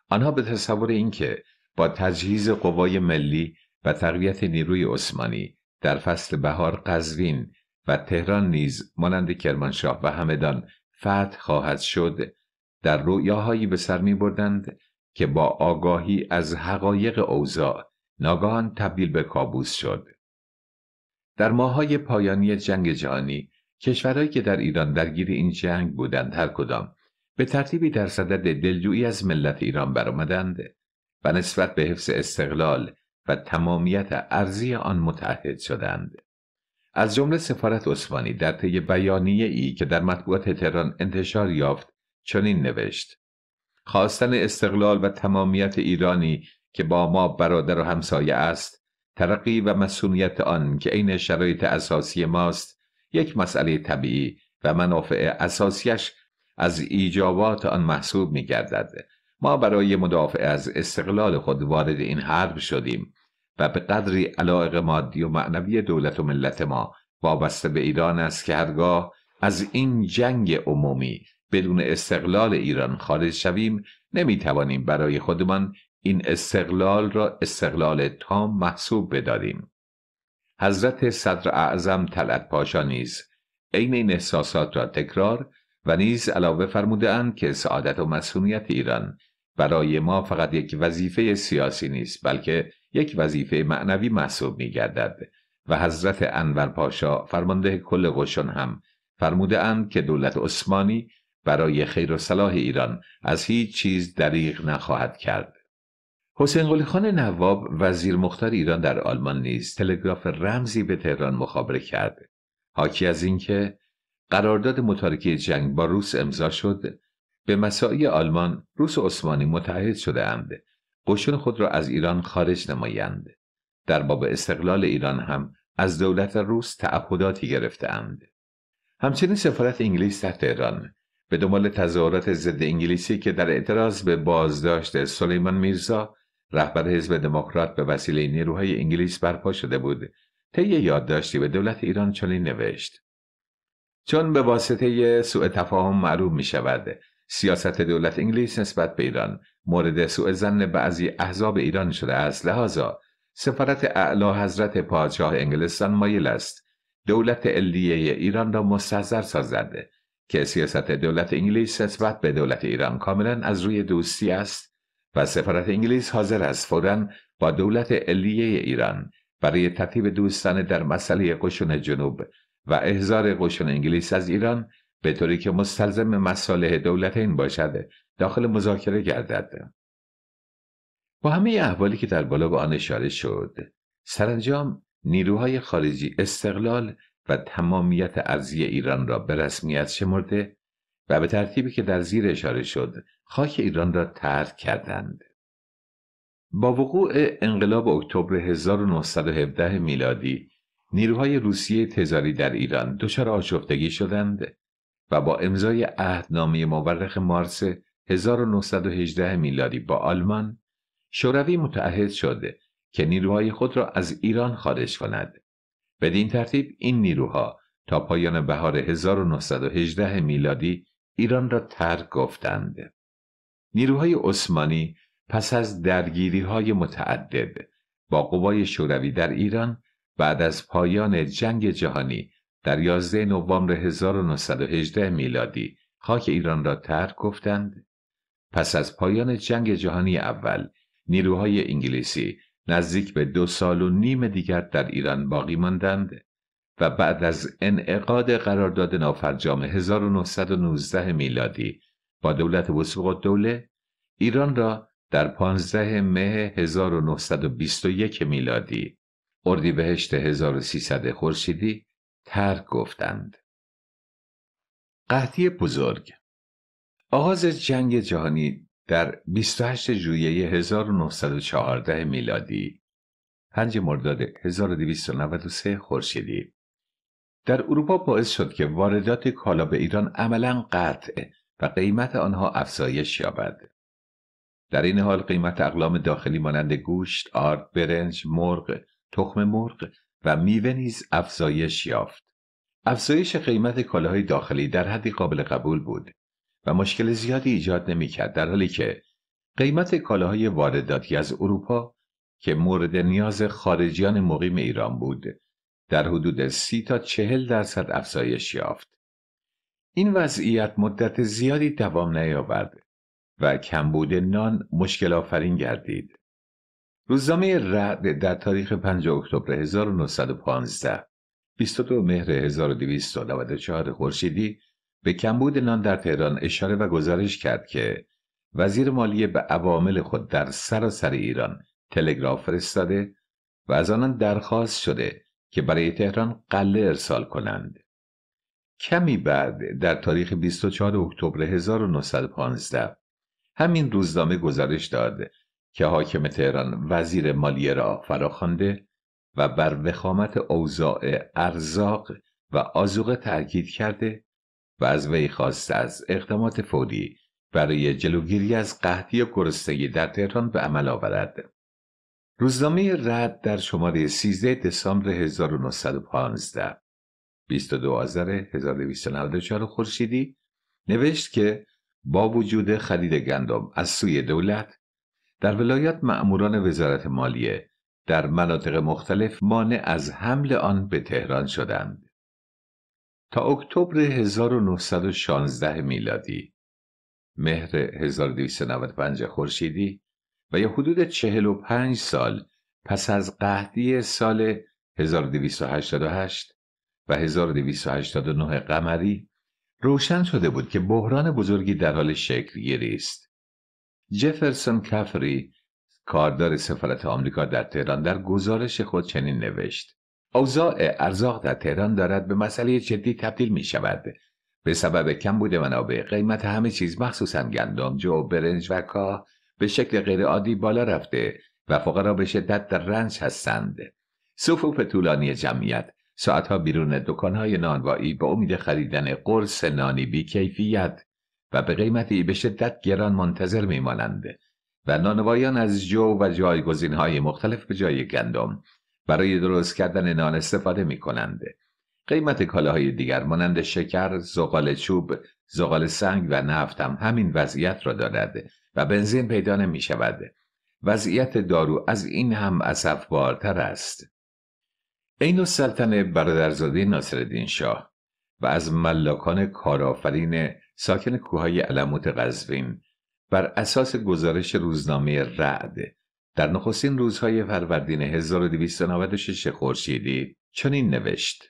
آنها به تصور اینکه با تجهیز قوای ملی و تقویت نیروی عثمانی در فصل بهار قزوین و تهران نیز مانند کرمانشاه و همدان فتح خواهد شد در رویاهایی به سر می بردند که با آگاهی از حقایق اوضاع ناگهان تبدیل به کابوس شد در ماهای پایانی جنگ جهانی کشورهایی که در ایران درگیر این جنگ بودند هر کدام به ترتیبی در صدد دلجویی از ملت ایران برآمدند و نسبت به حفظ استقلال و تمامیت ارزی آن متعهد شدند از جمله سفارت عثمانی در طی بیانیه ای که در مطبوعات تهران انتشار یافت چنین نوشت خواستن استقلال و تمامیت ایرانی که با ما برادر و همسایه است ترقی و مسئولیت آن که عین شرایط اساسی ماست یک مسئله طبیعی و منافع اساسیش از ایجابات آن محسوب می گردد. ما برای مدافع از استقلال خود وارد این حرب شدیم و به قدری علاقه مادی و معنوی دولت و ملت ما وابسته به ایران است که هرگاه از این جنگ عمومی بدون استقلال ایران خارج شویم نمی توانیم برای خودمان این استقلال را استقلال تام محسوب بداریم حضرت صدر اعظم طلعت پاشا نیز عین این احساسات را تکرار و نیز علاوه فرموده اند که سعادت و مسئولیت ایران برای ما فقط یک وظیفه سیاسی نیست بلکه یک وظیفه معنوی محسوب می گردد و حضرت انور پاشا فرمانده کل قشون هم فرموده اند که دولت عثمانی برای خیر و صلاح ایران از هیچ چیز دریغ نخواهد کرد حسین قلی خان نواب وزیر مختار ایران در آلمان نیز تلگراف رمزی به تهران مخابره کرده حاکی از اینکه قرارداد متارکه جنگ با روس امضا شد به مساعی آلمان روس و عثمانی متحد شده اند قشون خود را از ایران خارج نمایند در باب استقلال ایران هم از دولت روس تعهداتی گرفتهاند همچنین سفارت انگلیس در تهران به دنبال تظاهرات ضد انگلیسی که در اعتراض به بازداشت سلیمان میرزا رهبر حزب دموکرات به وسیله نیروهای انگلیس برپا شده بود طی یادداشتی به دولت ایران چنین نوشت چون به واسطه سوء تفاهم معلوم می شود سیاست دولت انگلیس نسبت به ایران مورد سوء زن بعضی احزاب ایران شده است لحاظا سفارت اعلی حضرت پادشاه انگلستان مایل است دولت علیه ایران را مستحضر سازد که سیاست دولت انگلیس نسبت به دولت ایران کاملا از روی دوستی است و سفارت انگلیس حاضر است فورا با دولت علیه ایران برای تطیب دوستانه در مسئله قشون جنوب و احزار قشون انگلیس از ایران به طوری که مستلزم دولت این باشد داخل مذاکره گردد با همه احوالی که در بالا به آن اشاره شد سرانجام نیروهای خارجی استقلال و تمامیت ارزی ایران را به رسمیت شمرده و به ترتیبی که در زیر اشاره شد خاک ایران را ترک کردند. با وقوع انقلاب اکتبر 1917 میلادی نیروهای روسیه تزاری در ایران دچار آشفتگی شدند و با امضای عهدنامه مورخ مارس 1918 میلادی با آلمان شوروی متعهد شد که نیروهای خود را از ایران خارج کند بدین ترتیب این نیروها تا پایان بهار 1918 میلادی ایران را ترک گفتند نیروهای عثمانی پس از درگیری های متعدد با قوای شوروی در ایران بعد از پایان جنگ جهانی در 11 نوامبر 1918 میلادی خاک ایران را ترک گفتند پس از پایان جنگ جهانی اول نیروهای انگلیسی نزدیک به دو سال و نیم دیگر در ایران باقی ماندند و بعد از انعقاد قرارداد نافرجام 1919 میلادی با دولت وسوق دوله ایران را در 15 مه 1921 میلادی اردیبهشت 1300 خورشیدی ترک گفتند. قحطی بزرگ آغاز جنگ جهانی در 28 ژوئیه 1914 میلادی 5 مرداد 1293 خورشیدی در اروپا باعث شد که واردات کالا به ایران عملا قطع و قیمت آنها افزایش یابد. در این حال قیمت اقلام داخلی مانند گوشت، آرد، برنج، مرغ، تخم مرغ و میوه نیز افزایش یافت. افزایش قیمت کالاهای داخلی در حدی قابل قبول بود و مشکل زیادی ایجاد کرد. در حالی که قیمت کالاهای وارداتی از اروپا که مورد نیاز خارجیان مقیم ایران بود در حدود سی تا چهل درصد افزایش یافت. این وضعیت مدت زیادی دوام نیاورد و کمبود نان مشکل آفرین گردید. روزنامه رعد در تاریخ 5 اکتبر 1915 22 مهر 1294 خورشیدی به کمبود نان در تهران اشاره و گزارش کرد که وزیر مالیه به عوامل خود در سراسر ایران تلگراف فرستاده و از آنان درخواست شده که برای تهران قله ارسال کنند. کمی بعد در تاریخ 24 اکتبر 1915 همین روزنامه گزارش داد که حاکم تهران وزیر مالیه را فراخوانده و بر وخامت اوضاع ارزاق و آزوقه تاکید کرده و از وی خواست از اقدامات فوری برای جلوگیری از قحطی و گرسنگی در تهران به عمل آورد روزنامه رد در شماره 13 دسامبر 1915 22 آذر 1294 خورشیدی نوشت که با وجود خرید گندم از سوی دولت در ولایت معموران وزارت مالیه در مناطق مختلف مانع از حمل آن به تهران شدند تا اکتبر 1916 میلادی مهر 1295 خورشیدی و یا حدود 45 سال پس از قهدی سال 1288 و 1289 قمری روشن شده بود که بحران بزرگی در حال شکل گیری است. جفرسون کفری کاردار سفارت آمریکا در تهران در گزارش خود چنین نوشت اوضاع ارزاق در تهران دارد به مسئله جدی تبدیل می شود به سبب کم بوده منابع قیمت همه چیز مخصوصا گندم جو برنج و کاه به شکل غیرعادی بالا رفته و فقرا به شدت در رنج هستند صفوف طولانی جمعیت ساعتها بیرون دکانهای نانوایی به امید خریدن قرص نانی بی کیفیت و به قیمتی به شدت گران منتظر میمانند و نانوایان از جو و های مختلف به جای گندم برای درست کردن نان استفاده می کنند. قیمت کالاهای دیگر مانند شکر، زغال چوب زغال سنگ و نفت هم همین وضعیت را دارد و بنزین پیدا نمی شود. وضعیت دارو از این هم بارتر است. عین سلطن برادرزادی ناصرالدین شاه و از ملاکان کارآفرین ساکن کوهای علموت قزوین بر اساس گزارش روزنامه رعد در نخستین روزهای فروردین 1296 خورشیدی چنین نوشت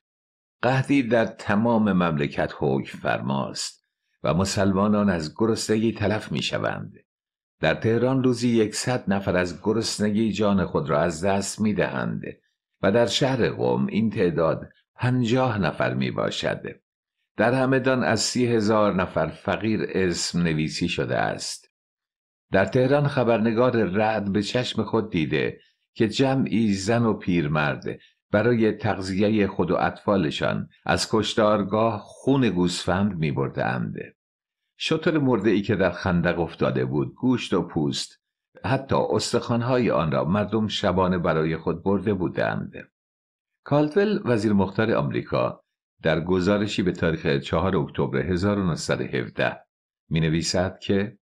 قهدی در تمام مملکت حکم فرماست و مسلمانان از گرسنگی تلف می شوند. در تهران روزی یکصد نفر از گرسنگی جان خود را از دست می دهند و در شهر قوم این تعداد پنجاه نفر می باشد. در همدان از سی هزار نفر فقیر اسم نویسی شده است. در تهران خبرنگار رعد به چشم خود دیده که جمعی زن و پیرمرد برای تغذیه خود و اطفالشان از کشتارگاه خون گوسفند می انده. شطر مرده ای که در خندق افتاده بود گوشت و پوست حتی استخوانهای آن را مردم شبانه برای خود برده بودند. کالتول وزیر مختار آمریکا در گزارشی به تاریخ 4 اکتبر 1917 می نویسد که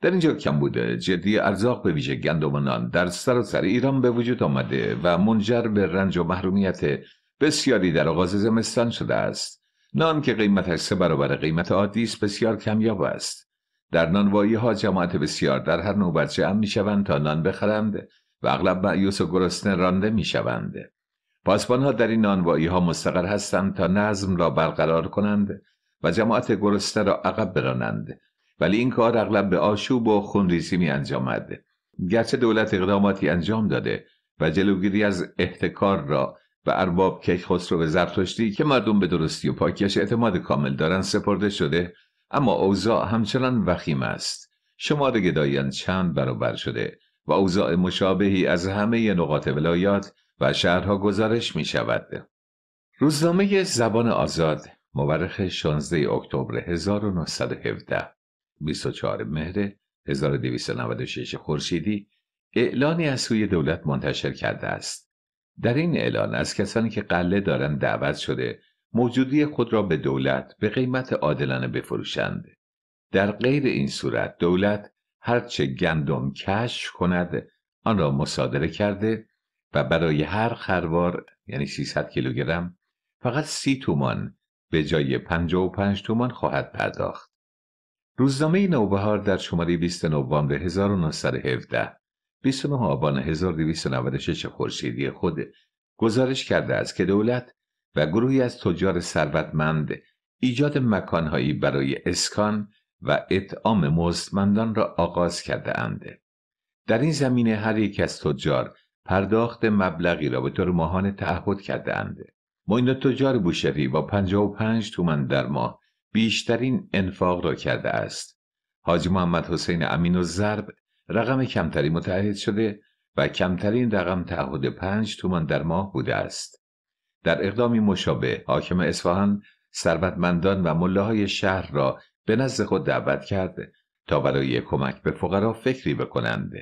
در اینجا کم بوده جدی ارزاق به ویژه گندم و نان در سراسر ایران به وجود آمده و منجر به رنج و محرومیت بسیاری در آغاز زمستان شده است نان که قیمتش سه برابر قیمت عادی است بسیار کمیاب است در نانوایی ها جماعت بسیار در هر نوبت جمع می شوند تا نان بخرند و اغلب معیوس و گرسنه رانده می شوند. پاسبان ها در این نانوایی ها مستقر هستند تا نظم را برقرار کنند و جماعت گرسنه را عقب برانند ولی این کار اغلب به آشوب و خونریزی می انجامد گرچه دولت اقداماتی انجام داده و جلوگیری از احتکار را و ارباب کیک خسرو به زرتشتی که مردم به درستی و پاکیش اعتماد کامل دارند سپرده شده اما اوضاع همچنان وخیم است شمار گدایان چند برابر شده و اوضاع مشابهی از همه نقاط ولایات و شهرها گزارش می شود روزنامه زبان آزاد مورخ 16 اکتبر 1917 24 مهر 1296 خورشیدی اعلانی از سوی دولت منتشر کرده است. در این اعلان از کسانی که قله دارند دعوت شده موجودی خود را به دولت به قیمت عادلانه بفروشند. در غیر این صورت دولت هرچه گندم کش کند آن را مصادره کرده و برای هر خروار یعنی 300 کیلوگرم فقط 30 تومان به جای 55 تومان خواهد پرداخت. روزنامه نوبهار در شماره 20 نوامبر 1917 29 آبان 1296 خورشیدی خود گزارش کرده است که دولت و گروهی از تجار ثروتمند ایجاد مکانهایی برای اسکان و اطعام مستمندان را آغاز کرده اند. در این زمینه هر یک از تجار پرداخت مبلغی را به طور ماهانه تعهد کرده اند. تجار بوشهری با 55 تومن در ماه بیشترین انفاق را کرده است. حاج محمد حسین امین و زرب رقم کمتری متعهد شده و کمترین رقم تعهد پنج تومان در ماه بوده است. در اقدامی مشابه حاکم اصفهان ثروتمندان و ملاهای شهر را به نزد خود دعوت کرد تا برای کمک به فقرا فکری بکنند.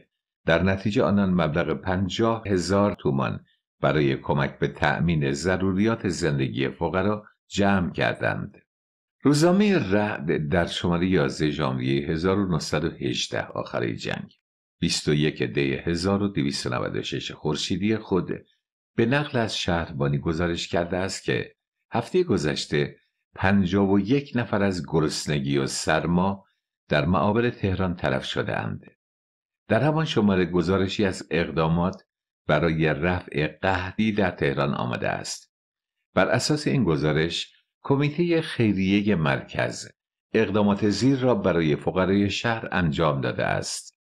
در نتیجه آنان مبلغ پنجاه هزار تومان برای کمک به تأمین ضروریات زندگی فقرا جمع کردند. روزنامه رعد در شماره 11 ژانویه 1918 آخر جنگ 21 دی 1296 خورشیدی خود به نقل از شهربانی گزارش کرده است که هفته گذشته 51 نفر از گرسنگی و سرما در معابر تهران تلف شده اند. در همان شماره گزارشی از اقدامات برای رفع قهدی در تهران آمده است. بر اساس این گزارش کمیته خیریه مرکز اقدامات زیر را برای فقرای شهر انجام داده است.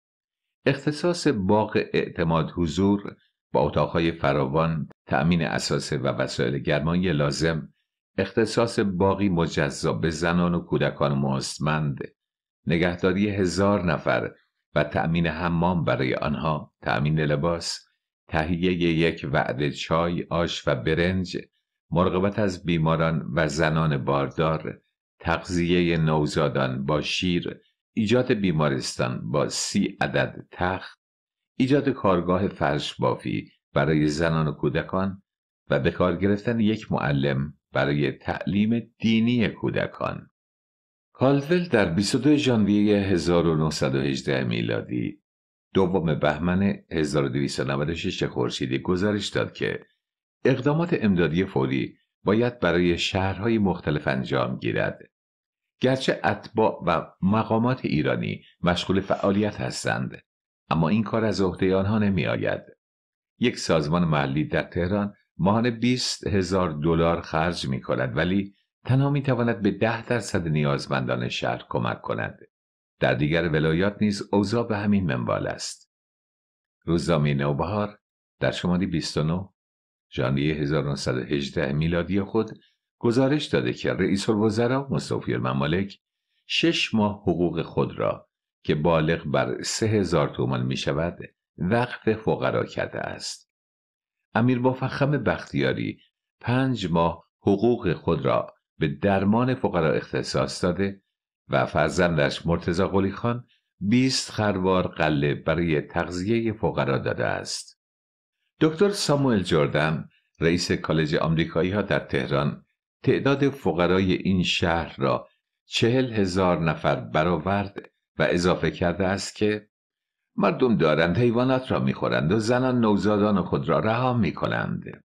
اختصاص باغ اعتماد حضور با اتاقهای فراوان، تأمین اساس و وسایل گرمایی لازم، اختصاص باقی مجزا به زنان و کودکان مستمند، نگهداری هزار نفر و تأمین حمام برای آنها، تأمین لباس، تهیه یک وعده چای، آش و برنج، مراقبت از بیماران و زنان باردار تغذیه نوزادان با شیر ایجاد بیمارستان با سی عدد تخت ایجاد کارگاه فرش بافی برای زنان و کودکان و به کار گرفتن یک معلم برای تعلیم دینی کودکان کالفل در 22 ژانویه 1918 میلادی دوم بهمن 1296 خورشیدی گزارش داد که اقدامات امدادی فوری باید برای شهرهای مختلف انجام گیرد. گرچه اتباع و مقامات ایرانی مشغول فعالیت هستند اما این کار از عهده آنها نمی آید. یک سازمان محلی در تهران ماهانه 20 هزار دلار خرج می کند ولی تنها می تواند به 10 درصد نیازمندان شهر کمک کند. در دیگر ولایات نیز اوضاع به همین منوال است. روزنامه نوبهار در شماره 29 ژانویه 1918 میلادی خود گزارش داده که رئیس الوزراء مصطفی الممالک شش ماه حقوق خود را که بالغ بر سه هزار تومان می شود وقف فقرا کرده است. امیر فخم بختیاری پنج ماه حقوق خود را به درمان فقرا اختصاص داده و فرزندش مرتزا قلی خان 20 خروار قله برای تغذیه فقرا داده است. دکتر ساموئل جوردن، رئیس کالج آمریکایی ها در تهران تعداد فقرای این شهر را چهل هزار نفر برآورد و اضافه کرده است که مردم دارند حیوانات را میخورند و زنان نوزادان خود را رها میکنند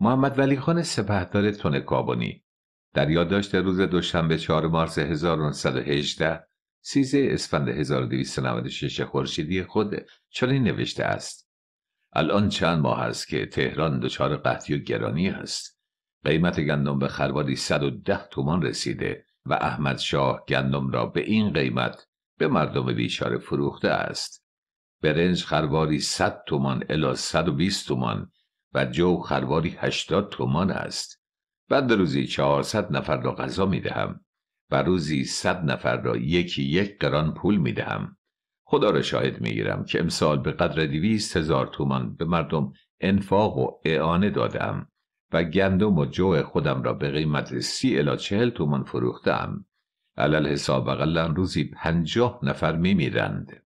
محمد ولی خان سپهدار تون در یادداشت روز دوشنبه 4 مارس 1918 سیزه اسفند 1296 خورشیدی خود چنین نوشته است الان چند ماه است که تهران دچار قحطی و گرانی است قیمت گندم به خرواری 110 تومان رسیده و احمد شاه گندم را به این قیمت به مردم بیچاره فروخته است برنج خرواری 100 تومان الا 120 تومان و جو خرواری 80 تومان است بعد روزی 400 نفر را غذا می دهم و روزی 100 نفر را یکی یک قران پول می دهم خدا را شاهد میگیرم که امسال به قدر دویست هزار تومان به مردم انفاق و اعانه دادم و گندم و جو خودم را به قیمت سی الا چهل تومان فروختم علل حساب اقلا روزی پنجاه نفر میمیرند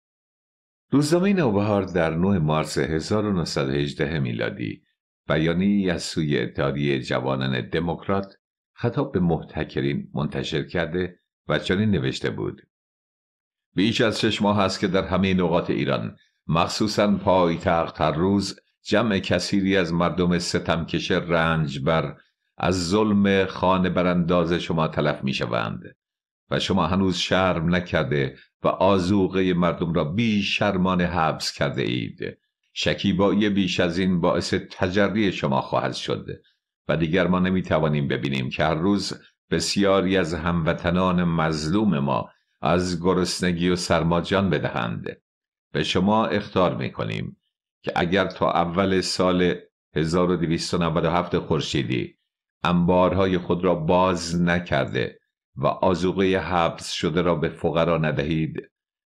روزنامه نوبهار در 9 مارس 1918 میلادی بیانی از سوی اتحادیه جوانان دموکرات خطاب به محتکرین منتشر کرده و چنین نوشته بود بیش از شش ماه است که در همه نقاط ایران مخصوصا پایتخت هر روز جمع کثیری از مردم ستمکش بر از ظلم خانه برانداز شما تلف می شوند و شما هنوز شرم نکرده و آزوغه مردم را بی شرمان حبس کرده اید شکیبایی بیش از این باعث تجری شما خواهد شد و دیگر ما نمی توانیم ببینیم که هر روز بسیاری از هموطنان مظلوم ما از گرسنگی و سرما جان بدهند به شما اختار می کنیم که اگر تا اول سال 1297 خورشیدی انبارهای خود را باز نکرده و آزوغه حبس شده را به فقرا ندهید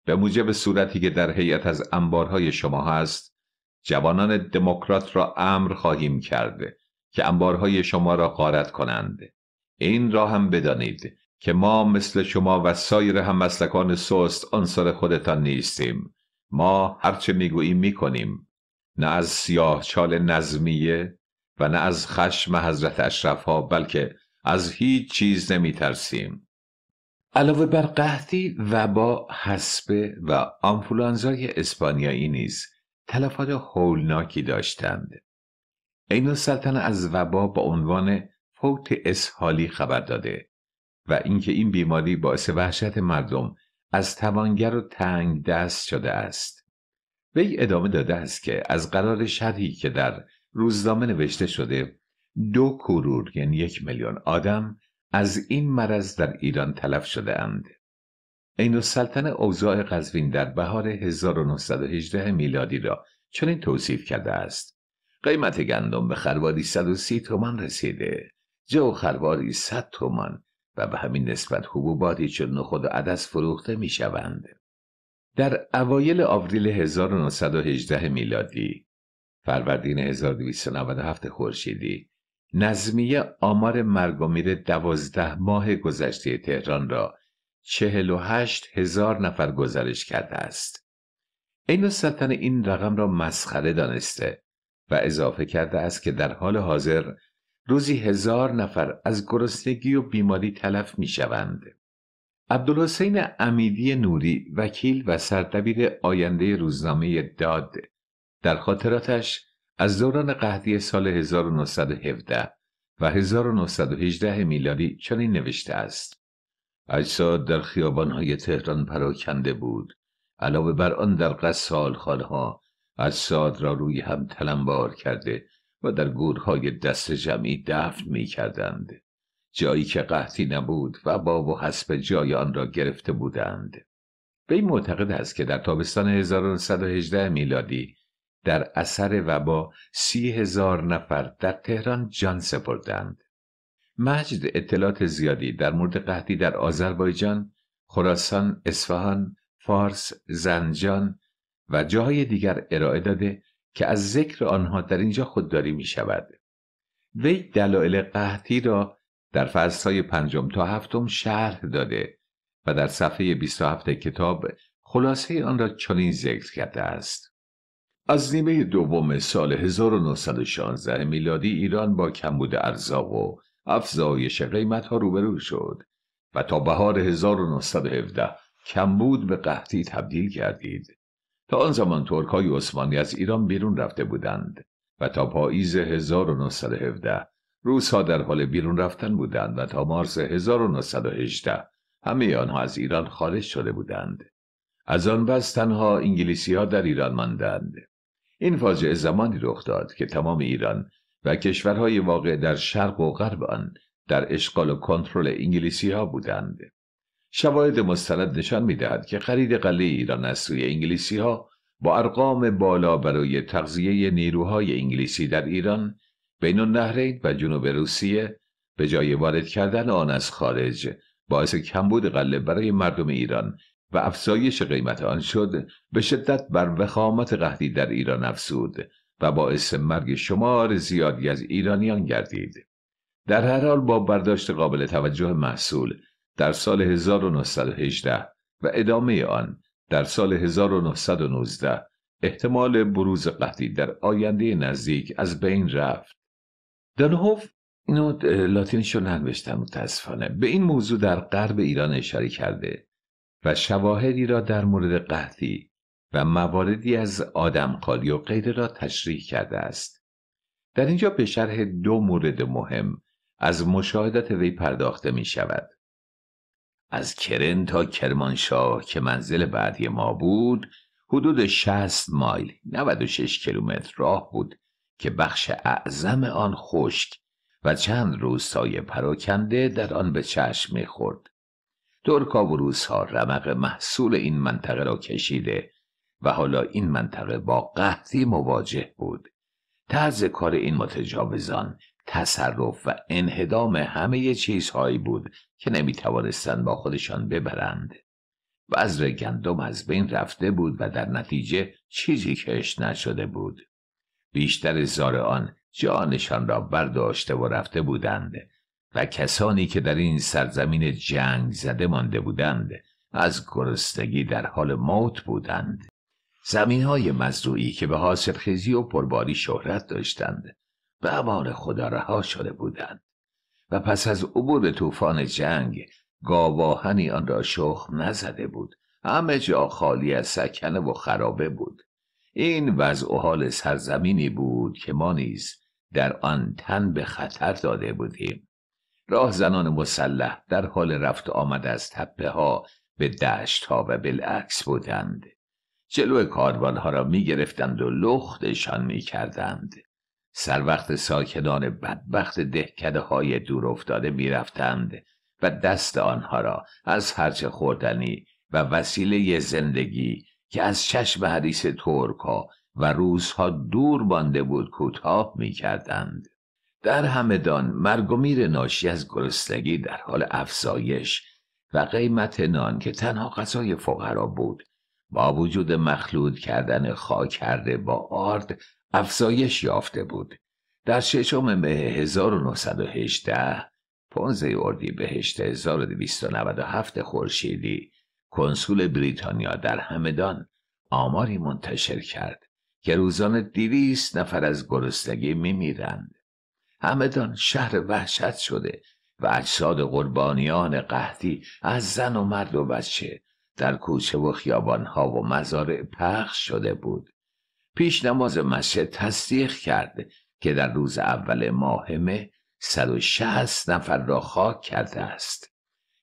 به موجب صورتی که در هیئت از انبارهای شما هست جوانان دموکرات را امر خواهیم کرده که انبارهای شما را غارت کنند این را هم بدانید که ما مثل شما و سایر هم مسلکان سست عنصر خودتان نیستیم ما هرچه میگوییم میکنیم نه از سیاه چال نظمیه و نه از خشم حضرت اشرف ها بلکه از هیچ چیز نمیترسیم علاوه بر قحطی وبا حسبه و آنفولانزای اسپانیایی نیز تلفات هولناکی داشتند اینو السلطنه از وبا با عنوان فوت اسحالی خبر داده و اینکه این بیماری باعث وحشت مردم از توانگر و تنگ دست شده است. وی ادامه داده است که از قرار شرحی که در روزنامه نوشته شده دو کرور یعنی یک میلیون آدم از این مرض در ایران تلف شده اند. این سلطن اوضاع قزوین در بهار 1918 میلادی را چنین توصیف کرده است. قیمت گندم به خرواری 130 تومان رسیده. جو خرواری 100 تومان و به همین نسبت حبوباتی چون نخود و عدس فروخته می شوند. در اوایل آوریل 1918 میلادی فروردین 1297 خورشیدی نظمیه آمار مرگ و میر دوازده ماه گذشته تهران را هشت هزار نفر گزارش کرده است. این سلطن این رقم را مسخره دانسته و اضافه کرده است که در حال حاضر روزی هزار نفر از گرسنگی و بیماری تلف می شوند. عبدالحسین امیدی نوری وکیل و سردبیر آینده روزنامه داد در خاطراتش از دوران قهدی سال 1917 و 1918 میلادی چنین نوشته است اجساد در خیابانهای تهران پراکنده بود علاوه بر آن در قصال خانها اجساد را روی هم تلمبار کرده و در گورهای دست جمعی دفن می کردند. جایی که قحطی نبود و با و حسب جای آن را گرفته بودند. وی معتقد است که در تابستان 1918 میلادی در اثر وبا سی هزار نفر در تهران جان سپردند. مجد اطلاعات زیادی در مورد قحطی در آذربایجان، خراسان، اصفهان، فارس، زنجان و جاهای دیگر ارائه داده که از ذکر آنها در اینجا خودداری می شود. وی دلایل قحطی را در فرصای پنجم تا هفتم شرح داده و در صفحه 27 کتاب خلاصه آن را چنین ذکر کرده است. از نیمه دوم سال 1916 میلادی ایران با کمبود ارزاق و افزایش قیمت ها روبرو شد و تا بهار 1917 کمبود به قحطی تبدیل گردید. تا آن زمان ترک های عثمانی از ایران بیرون رفته بودند و تا پاییز 1917 روس ها در حال بیرون رفتن بودند و تا مارس 1918 همه آنها از ایران خارج شده بودند. از آن بس تنها انگلیسی ها در ایران ماندند. این فاجعه زمانی رخ داد که تمام ایران و کشورهای واقع در شرق و غرب آن در اشغال و کنترل انگلیسی ها بودند. شواهد مستند نشان میدهد که خرید قله ایران از سوی انگلیسی ها با ارقام بالا برای تغذیه نیروهای انگلیسی در ایران بین النهرین و جنوب روسیه به جای وارد کردن آن از خارج باعث کمبود قله برای مردم ایران و افزایش قیمت آن شد به شدت بر وخامت قهدی در ایران افزود و باعث مرگ شمار زیادی از ایرانیان گردید در هر حال با برداشت قابل توجه محصول در سال 1918 و ادامه آن در سال 1919 احتمال بروز قحطی در آینده نزدیک از بین رفت. دانهوف اینو لاتینش رو متاسفانه به این موضوع در غرب ایران اشاره کرده و شواهدی را در مورد قحطی و مواردی از خالی و غیره را تشریح کرده است. در اینجا به شرح دو مورد مهم از مشاهدت وی پرداخته می شود. از کرن تا کرمانشاه که منزل بعدی ما بود حدود 60 مایل 96 کیلومتر راه بود که بخش اعظم آن خشک و چند روز سایه پراکنده در آن به چشم میخورد. ترکا و روزها رمق محصول این منطقه را کشیده و حالا این منطقه با قحطی مواجه بود. طرز کار این متجاوزان تصرف و انهدام همه چیزهایی بود که نمی توانستند با خودشان ببرند. وزر گندم از بین رفته بود و در نتیجه چیزی کشت نشده بود. بیشتر آن جانشان را برداشته و رفته بودند و کسانی که در این سرزمین جنگ زده مانده بودند از گرسنگی در حال موت بودند. زمین های مزروعی که به حاصل خیزی و پرباری شهرت داشتند به امان خدا رها شده بودند و پس از عبور طوفان جنگ گاواهنی آن را شخ نزده بود همه جا خالی از سکنه و خرابه بود این وضع و حال سرزمینی بود که ما نیز در آن تن به خطر داده بودیم راه زنان مسلح در حال رفت آمد از تپه ها به دشت ها و بالعکس بودند جلو کاروان ها را می گرفتند و لختشان می کردند سر وقت ساکنان بدبخت دهکده های دور افتاده می رفتند و دست آنها را از هرچه خوردنی و وسیله زندگی که از چشم حدیث ترک و روزها دور بانده بود کوتاه می کردند. در همدان میر ناشی از گرسنگی در حال افزایش و قیمت نان که تنها غذای فقرا بود با وجود مخلوط کردن خاکرده با آرد افزایش یافته بود در ششم مه 1918 پونزه اردیبهشت 1297 خورشیدی کنسول بریتانیا در همدان آماری منتشر کرد که روزانه دیویست نفر از گرسنگی میمیرند همدان شهر وحشت شده و اجساد قربانیان قحطی از زن و مرد و بچه در کوچه و خیابانها و مزارع پخش شده بود پیش نماز مسجد تصدیق کرد که در روز اول ماه ماهمه 160 نفر را خاک کرده است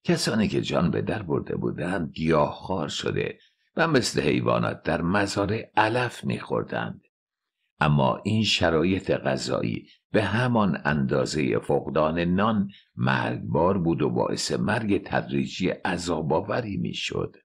کسانی که جان به در برده بودند گیاهخوار شده و مثل حیوانات در مزارع علف میخوردند اما این شرایط غذایی به همان اندازه فقدان نان مرگبار بود و باعث مرگ تدریجی عذابآوری میشد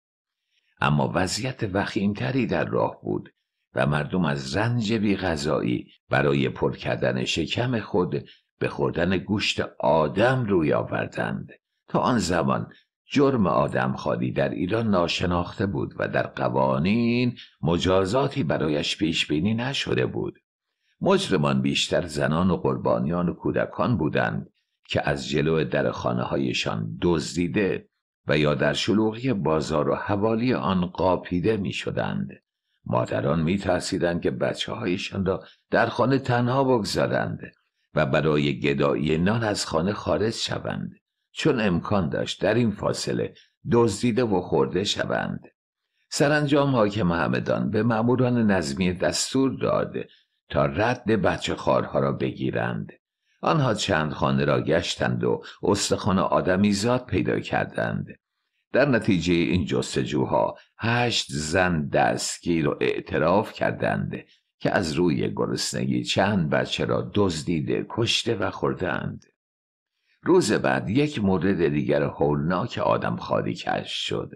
اما وضعیت وخیمتری در راه بود و مردم از رنج غذایی برای پر کردن شکم خود به خوردن گوشت آدم روی آوردند تا آن زمان جرم آدم خالی در ایران ناشناخته بود و در قوانین مجازاتی برایش پیش بینی نشده بود مجرمان بیشتر زنان و قربانیان و کودکان بودند که از جلو در خانه هایشان دزدیده و یا در شلوغی بازار و حوالی آن قاپیده می شدند. مادران می ترسیدن که بچه هایشان را در خانه تنها بگذارند و برای گدایی نان از خانه خارج شوند چون امکان داشت در این فاصله دزدیده و خورده شوند سرانجام حاکم محمدان به مأموران نظمی دستور داد تا رد بچه خارها را بگیرند آنها چند خانه را گشتند و استخوان زاد پیدا کردند در نتیجه این جستجوها هشت زن دستگیر و اعتراف کردند که از روی گرسنگی چند بچه را دزدیده کشته و خوردند روز بعد یک مورد دیگر هولناک آدم خاری کشف شد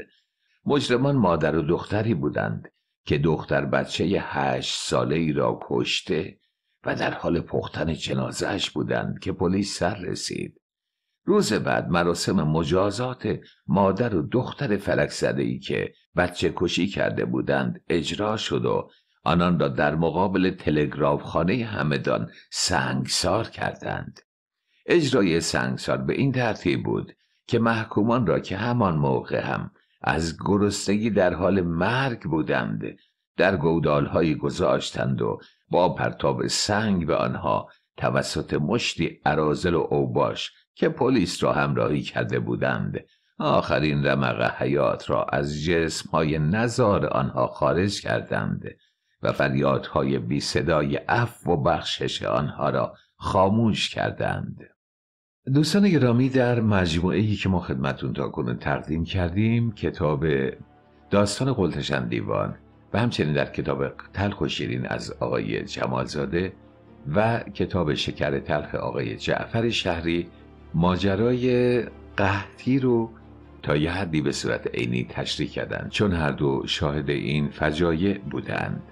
مجرمان مادر و دختری بودند که دختر بچه هشت ساله ای را کشته و در حال پختن جنازهش بودند که پلیس سر رسید روز بعد مراسم مجازات مادر و دختر فلک زده ای که بچه کشی کرده بودند اجرا شد و آنان را در مقابل تلگراف خانه همدان سنگسار کردند. اجرای سنگسار به این ترتیب بود که محکومان را که همان موقع هم از گرسنگی در حال مرگ بودند در گودالهایی گذاشتند و با پرتاب سنگ به آنها توسط مشتی ارازل و اوباش که پلیس را همراهی کرده بودند آخرین رمق حیات را از های نزار آنها خارج کردند و فریادهای بی صدای اف و بخشش آنها را خاموش کردند دوستان گرامی در مجموعه ای که ما خدمتون تا کنون تقدیم کردیم کتاب داستان قلتشن دیوان و همچنین در کتاب تلخ و شیرین از آقای جمالزاده و کتاب شکر تلخ آقای جعفر شهری ماجرای قحطی رو تا یه حدی به صورت عینی تشریح کردند چون هر دو شاهد این فجایع بودند